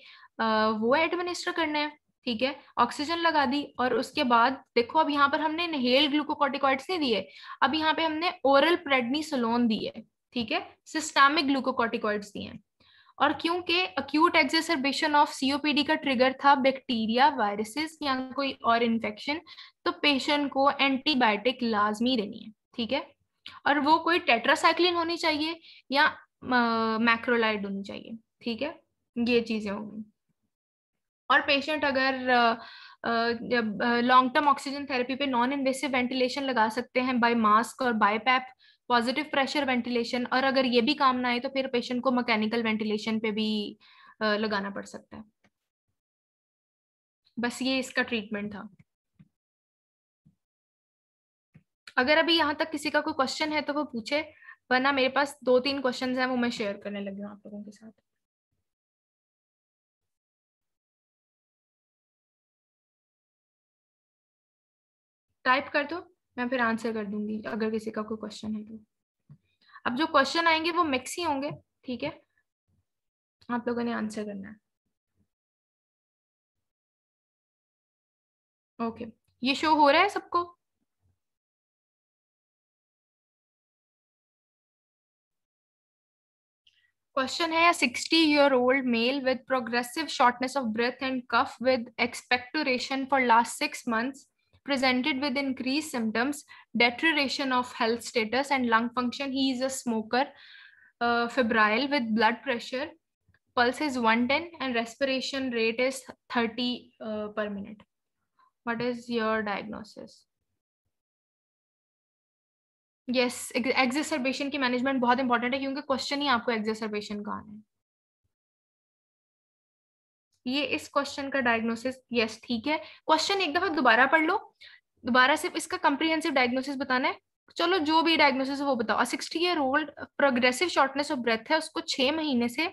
वो एडमिनिस्टर करना है ठीक है ऑक्सीजन लगा दी और उसके बाद देखो अब यहाँ पर हमने इनहेल ग्लूकोकॉटिकॉइड्स नहीं दिए अब यहाँ पे हमने ओरल दी दिए ठीक है सिस्टामिक ग्लूकोकॉटिकॉइड्स दिए और क्योंकि अक्यूट एक्सेसरबेशन ऑफ सीओपीडी का ट्रिगर था बैक्टीरिया वायरसेस या कोई और इन्फेक्शन तो पेशेंट को एंटीबायोटिक लाजमी देनी है ठीक है और वो कोई टेट्रासाइक्लिन होनी चाहिए या मैक्रोलाइड होनी चाहिए ठीक है ये चीजें होंगी और पेशेंट अगर लॉन्ग टर्म ऑक्सीजन थेरेपी पे नॉन इन्वेसिव वेंटिलेशन लगा सकते हैं बाय मास्क और by PAP positive pressure ventilation और अगर ये भी काम ना आए तो फिर पेशेंट को मैकेनिकल वेंटिलेशन पे भी लगाना पड़ सकता है बस ये इसका ट्रीटमेंट था अगर अभी यहाँ तक किसी का कोई क्वेश्चन है तो वो पूछे वरना मेरे पास दो तीन क्वेश्चन हैं वो मैं शेयर करने लगी हूँ आप लोगों के साथ टाइप कर दो मैं फिर आंसर कर दूंगी अगर किसी का कोई क्वेश्चन है तो अब जो क्वेश्चन आएंगे वो मिक्स ही होंगे ठीक है आप लोगों ने आंसर करना है ओके ये शो हो रहा है सबको क्वेश्चन है sixty year old male with progressive shortness of breath and cough with expectoration for last six months presented with increased symptoms, deterioration of health status and lung function. He is a smoker, uh, febrile with blood pressure, pulse is 110 and respiration rate is 30 uh, per minute. What is your diagnosis? Yes yes, exacerbation की management बहुत important है क्योंकि question ही आपको exacerbation का आना है ये इस क्वेश्चन का डायग्नोसिस यस ठीक है क्वेश्चन एक दफा दोबारा पढ़ लो दोबारा सिर्फ इसका कंप्रीहेंसिव डायग्नोसिस बताना है चलो जो भी डायग्नोसिस है वो बताओ sixty year old progressive shortness of breath है उसको छह महीने से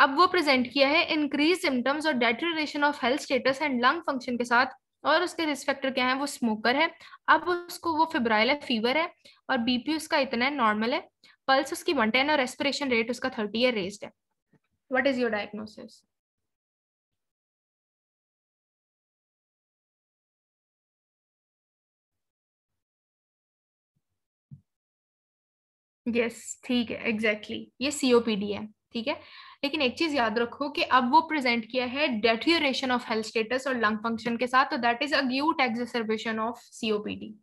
अब वो प्रेजेंट किया है इंक्रीज सिम्टम्स और deterioration of health status and lung function के साथ और उसके रिस्पेक्टर क्या है वो स्मोकर है अब उसको वो फिब्राइल है फीवर है और बीपी उसका इतना है नॉर्मल है पल्स उसकी वन टेन और रेस्पिरेशन रेट उसका थर्टी ईयर रेस्ड है what is your diagnosis yes ठीक है एग्जैक्टली exactly. ये सीओपीडी है ठीक है लेकिन एक चीज याद रखो कि अब वो प्रेजेंट किया है डेट्यूरेशन ऑफ हेल्थ स्टेटस और लंग फंक्शन के साथ तो that is acute exacerbation of COPD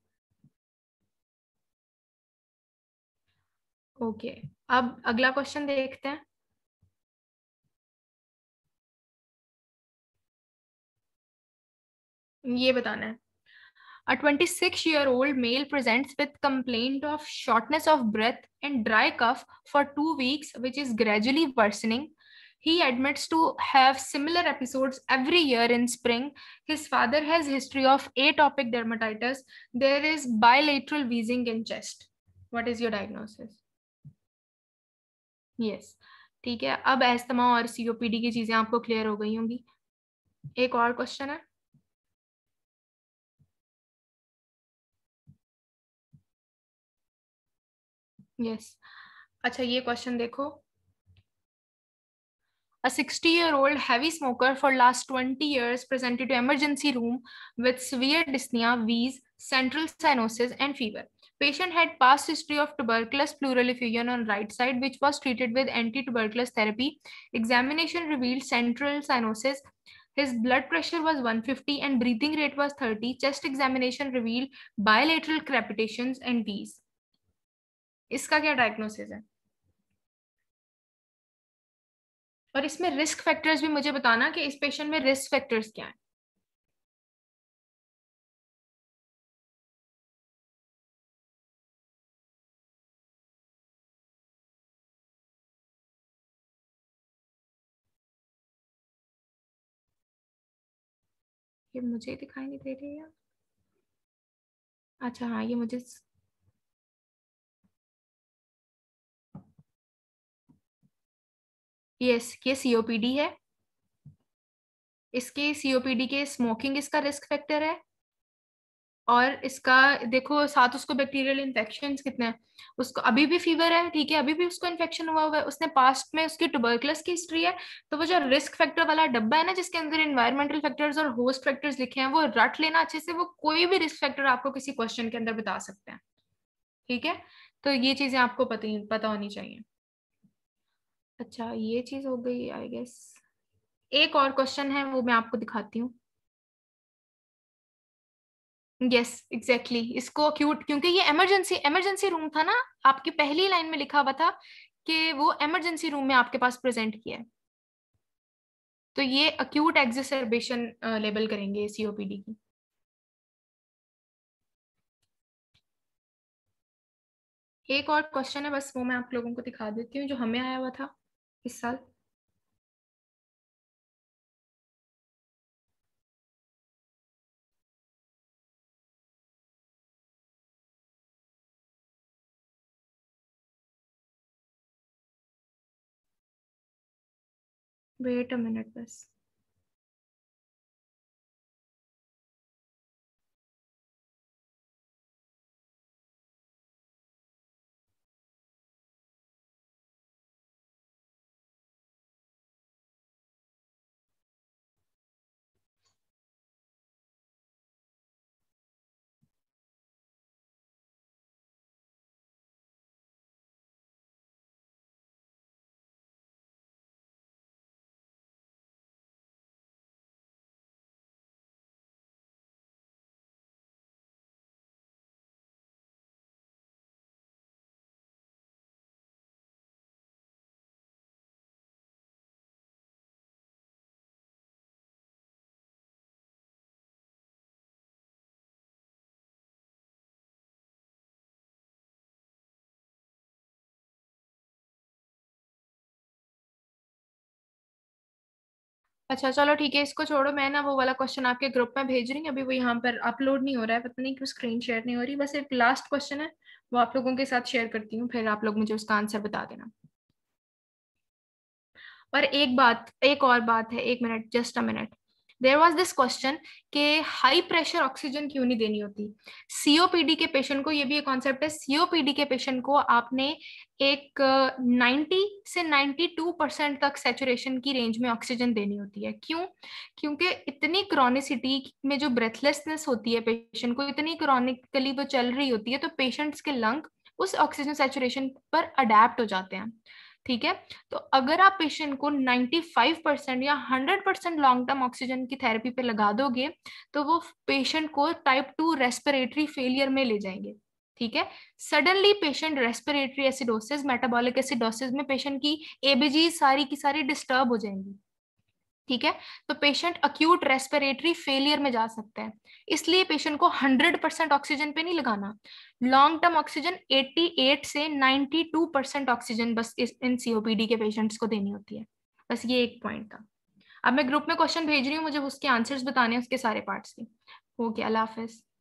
okay अब अगला क्वेश्चन देखते हैं ये बताना है A 26 year old male presents with complaint of shortness of breath and dry cough for two weeks, which is gradually worsening. He admits to have similar episodes every year in spring. His father has history of atopic dermatitis. There is bilateral wheezing in chest. What is your diagnosis? Yes. ठीक है अब asthma और COPD की चीजें आपको clear हो गई होंगी एक और क्वेश्चन है yes अच्छा ये question देखो A 60 year old heavy smoker for last 20 years presented to emergency room with severe dyspnea, wheeze, central cyanosis, and fever. Patient had past history of tuberculous pleural effusion on right side, which was treated with anti-tuberculous therapy. Examination revealed central cyanosis. His blood pressure was 150 and breathing rate was 30. Chest examination revealed bilateral crepitations and wheeze. इसका क्या diagnosis है और इसमें risk factors भी मुझे बताना कि इस पेशेंट में रिस्क फैक्टर्स क्या है ये मुझे दिखाई नहीं दे रही है अच्छा हाँ ये मुझे यस ये सीओपीडी है इसके सीओपीडी के स्मोकिंग इसका रिस्क फैक्टर है और इसका देखो साथ उसको बैक्टीरियल इन्फेक्शन कितने हैं उसको अभी भी फीवर है ठीक है अभी भी उसको इन्फेक्शन हुआ हुआ है उसने पास्ट में उसकी ट्यूबरकुलस की हिस्ट्री है तो वो जो रिस्क फैक्टर वाला डब्बा है ना जिसके अंदर इन्वायरमेंटल फैक्टर्स और होस्ट फैक्टर्स लिखे हैं वो रट लेना अच्छे से वो कोई भी रिस्क फैक्टर आपको किसी क्वेश्चन के अंदर बता सकते हैं ठीक है तो ये चीजें आपको पता पता होनी चाहिए अच्छा ये चीज हो गई आई गेस एक और क्वेश्चन है वो मैं आपको दिखाती हूँ यस एग्जैक्टली इसको अक्यूट क्योंकि ये इमरजेंसी इमरजेंसी रूम था ना आपकी पहली लाइन में लिखा हुआ था कि वो इमरजेंसी रूम में आपके पास प्रेजेंट किया है तो ये अक्यूट एक्सर्बेशन लेबल करेंगे सीओपीडी की एक और क्वेश्चन है बस वो मैं आप लोगों को दिखा देती हूँ जो हमें आया हुआ था Isal? Wait a minute, please. अच्छा चलो ठीक है इसको छोड़ो मैं ना वो वाला क्वेश्चन आपके ग्रुप में भेज रही हूँ अभी वो यहाँ पर अपलोड नहीं हो रहा है पता नहीं क्यों स्क्रीन शेयर नहीं हो रही बस एक लास्ट क्वेश्चन है वो आप लोगों के साथ शेयर करती हूँ फिर आप लोग मुझे उसका आंसर बता देना पर एक बात एक और बात है एक minute just a minute there was this question के हाई प्रेशर ऑक्सीजन क्यों नहीं देनी होती सीओपीडी के पेशेंट को ये भी एक कॉन्सेप्ट है सीओपीडी के पेशेंट को आपने एक 90 uh, से 92 परसेंट तक सेचुरेशन की रेंज में ऑक्सीजन देनी होती है क्यों क्योंकि इतनी क्रॉनिसिटी में जो ब्रेथलेसनेस होती है पेशेंट को इतनी क्रॉनिकली वो चल रही होती है तो पेशेंट्स के लंग उस ऑक्सीजन सेचुरेशन पर अडेप्ट हो जाते हैं ठीक है तो अगर आप पेशेंट को 95 परसेंट या 100 परसेंट लॉन्ग टर्म ऑक्सीजन की थेरेपी पे लगा दोगे तो वो पेशेंट को टाइप टू रेस्पिरेटरी फेलियर में ले जाएंगे ठीक है suddenly patient respiratory acidosis metabolic acidosis में पेशेंट की एबीजी सारी की सारी डिस्टर्ब हो जाएंगी ठीक है तो पेशेंट अक्यूट रेस्पिरेटरी फेलियर में जा सकते हैं इसलिए पेशेंट को 100 परसेंट ऑक्सीजन पे नहीं लगाना लॉन्ग टर्म ऑक्सीजन 88 से 92 परसेंट ऑक्सीजन बस इस इन सीओपीडी के पेशेंट्स को देनी होती है बस ये एक पॉइंट था अब मैं ग्रुप में क्वेश्चन भेज रही हूँ मुझे उसके आंसर्स बताने उसके सारे पार्ट्स के ओके अल्लाह हाफिज़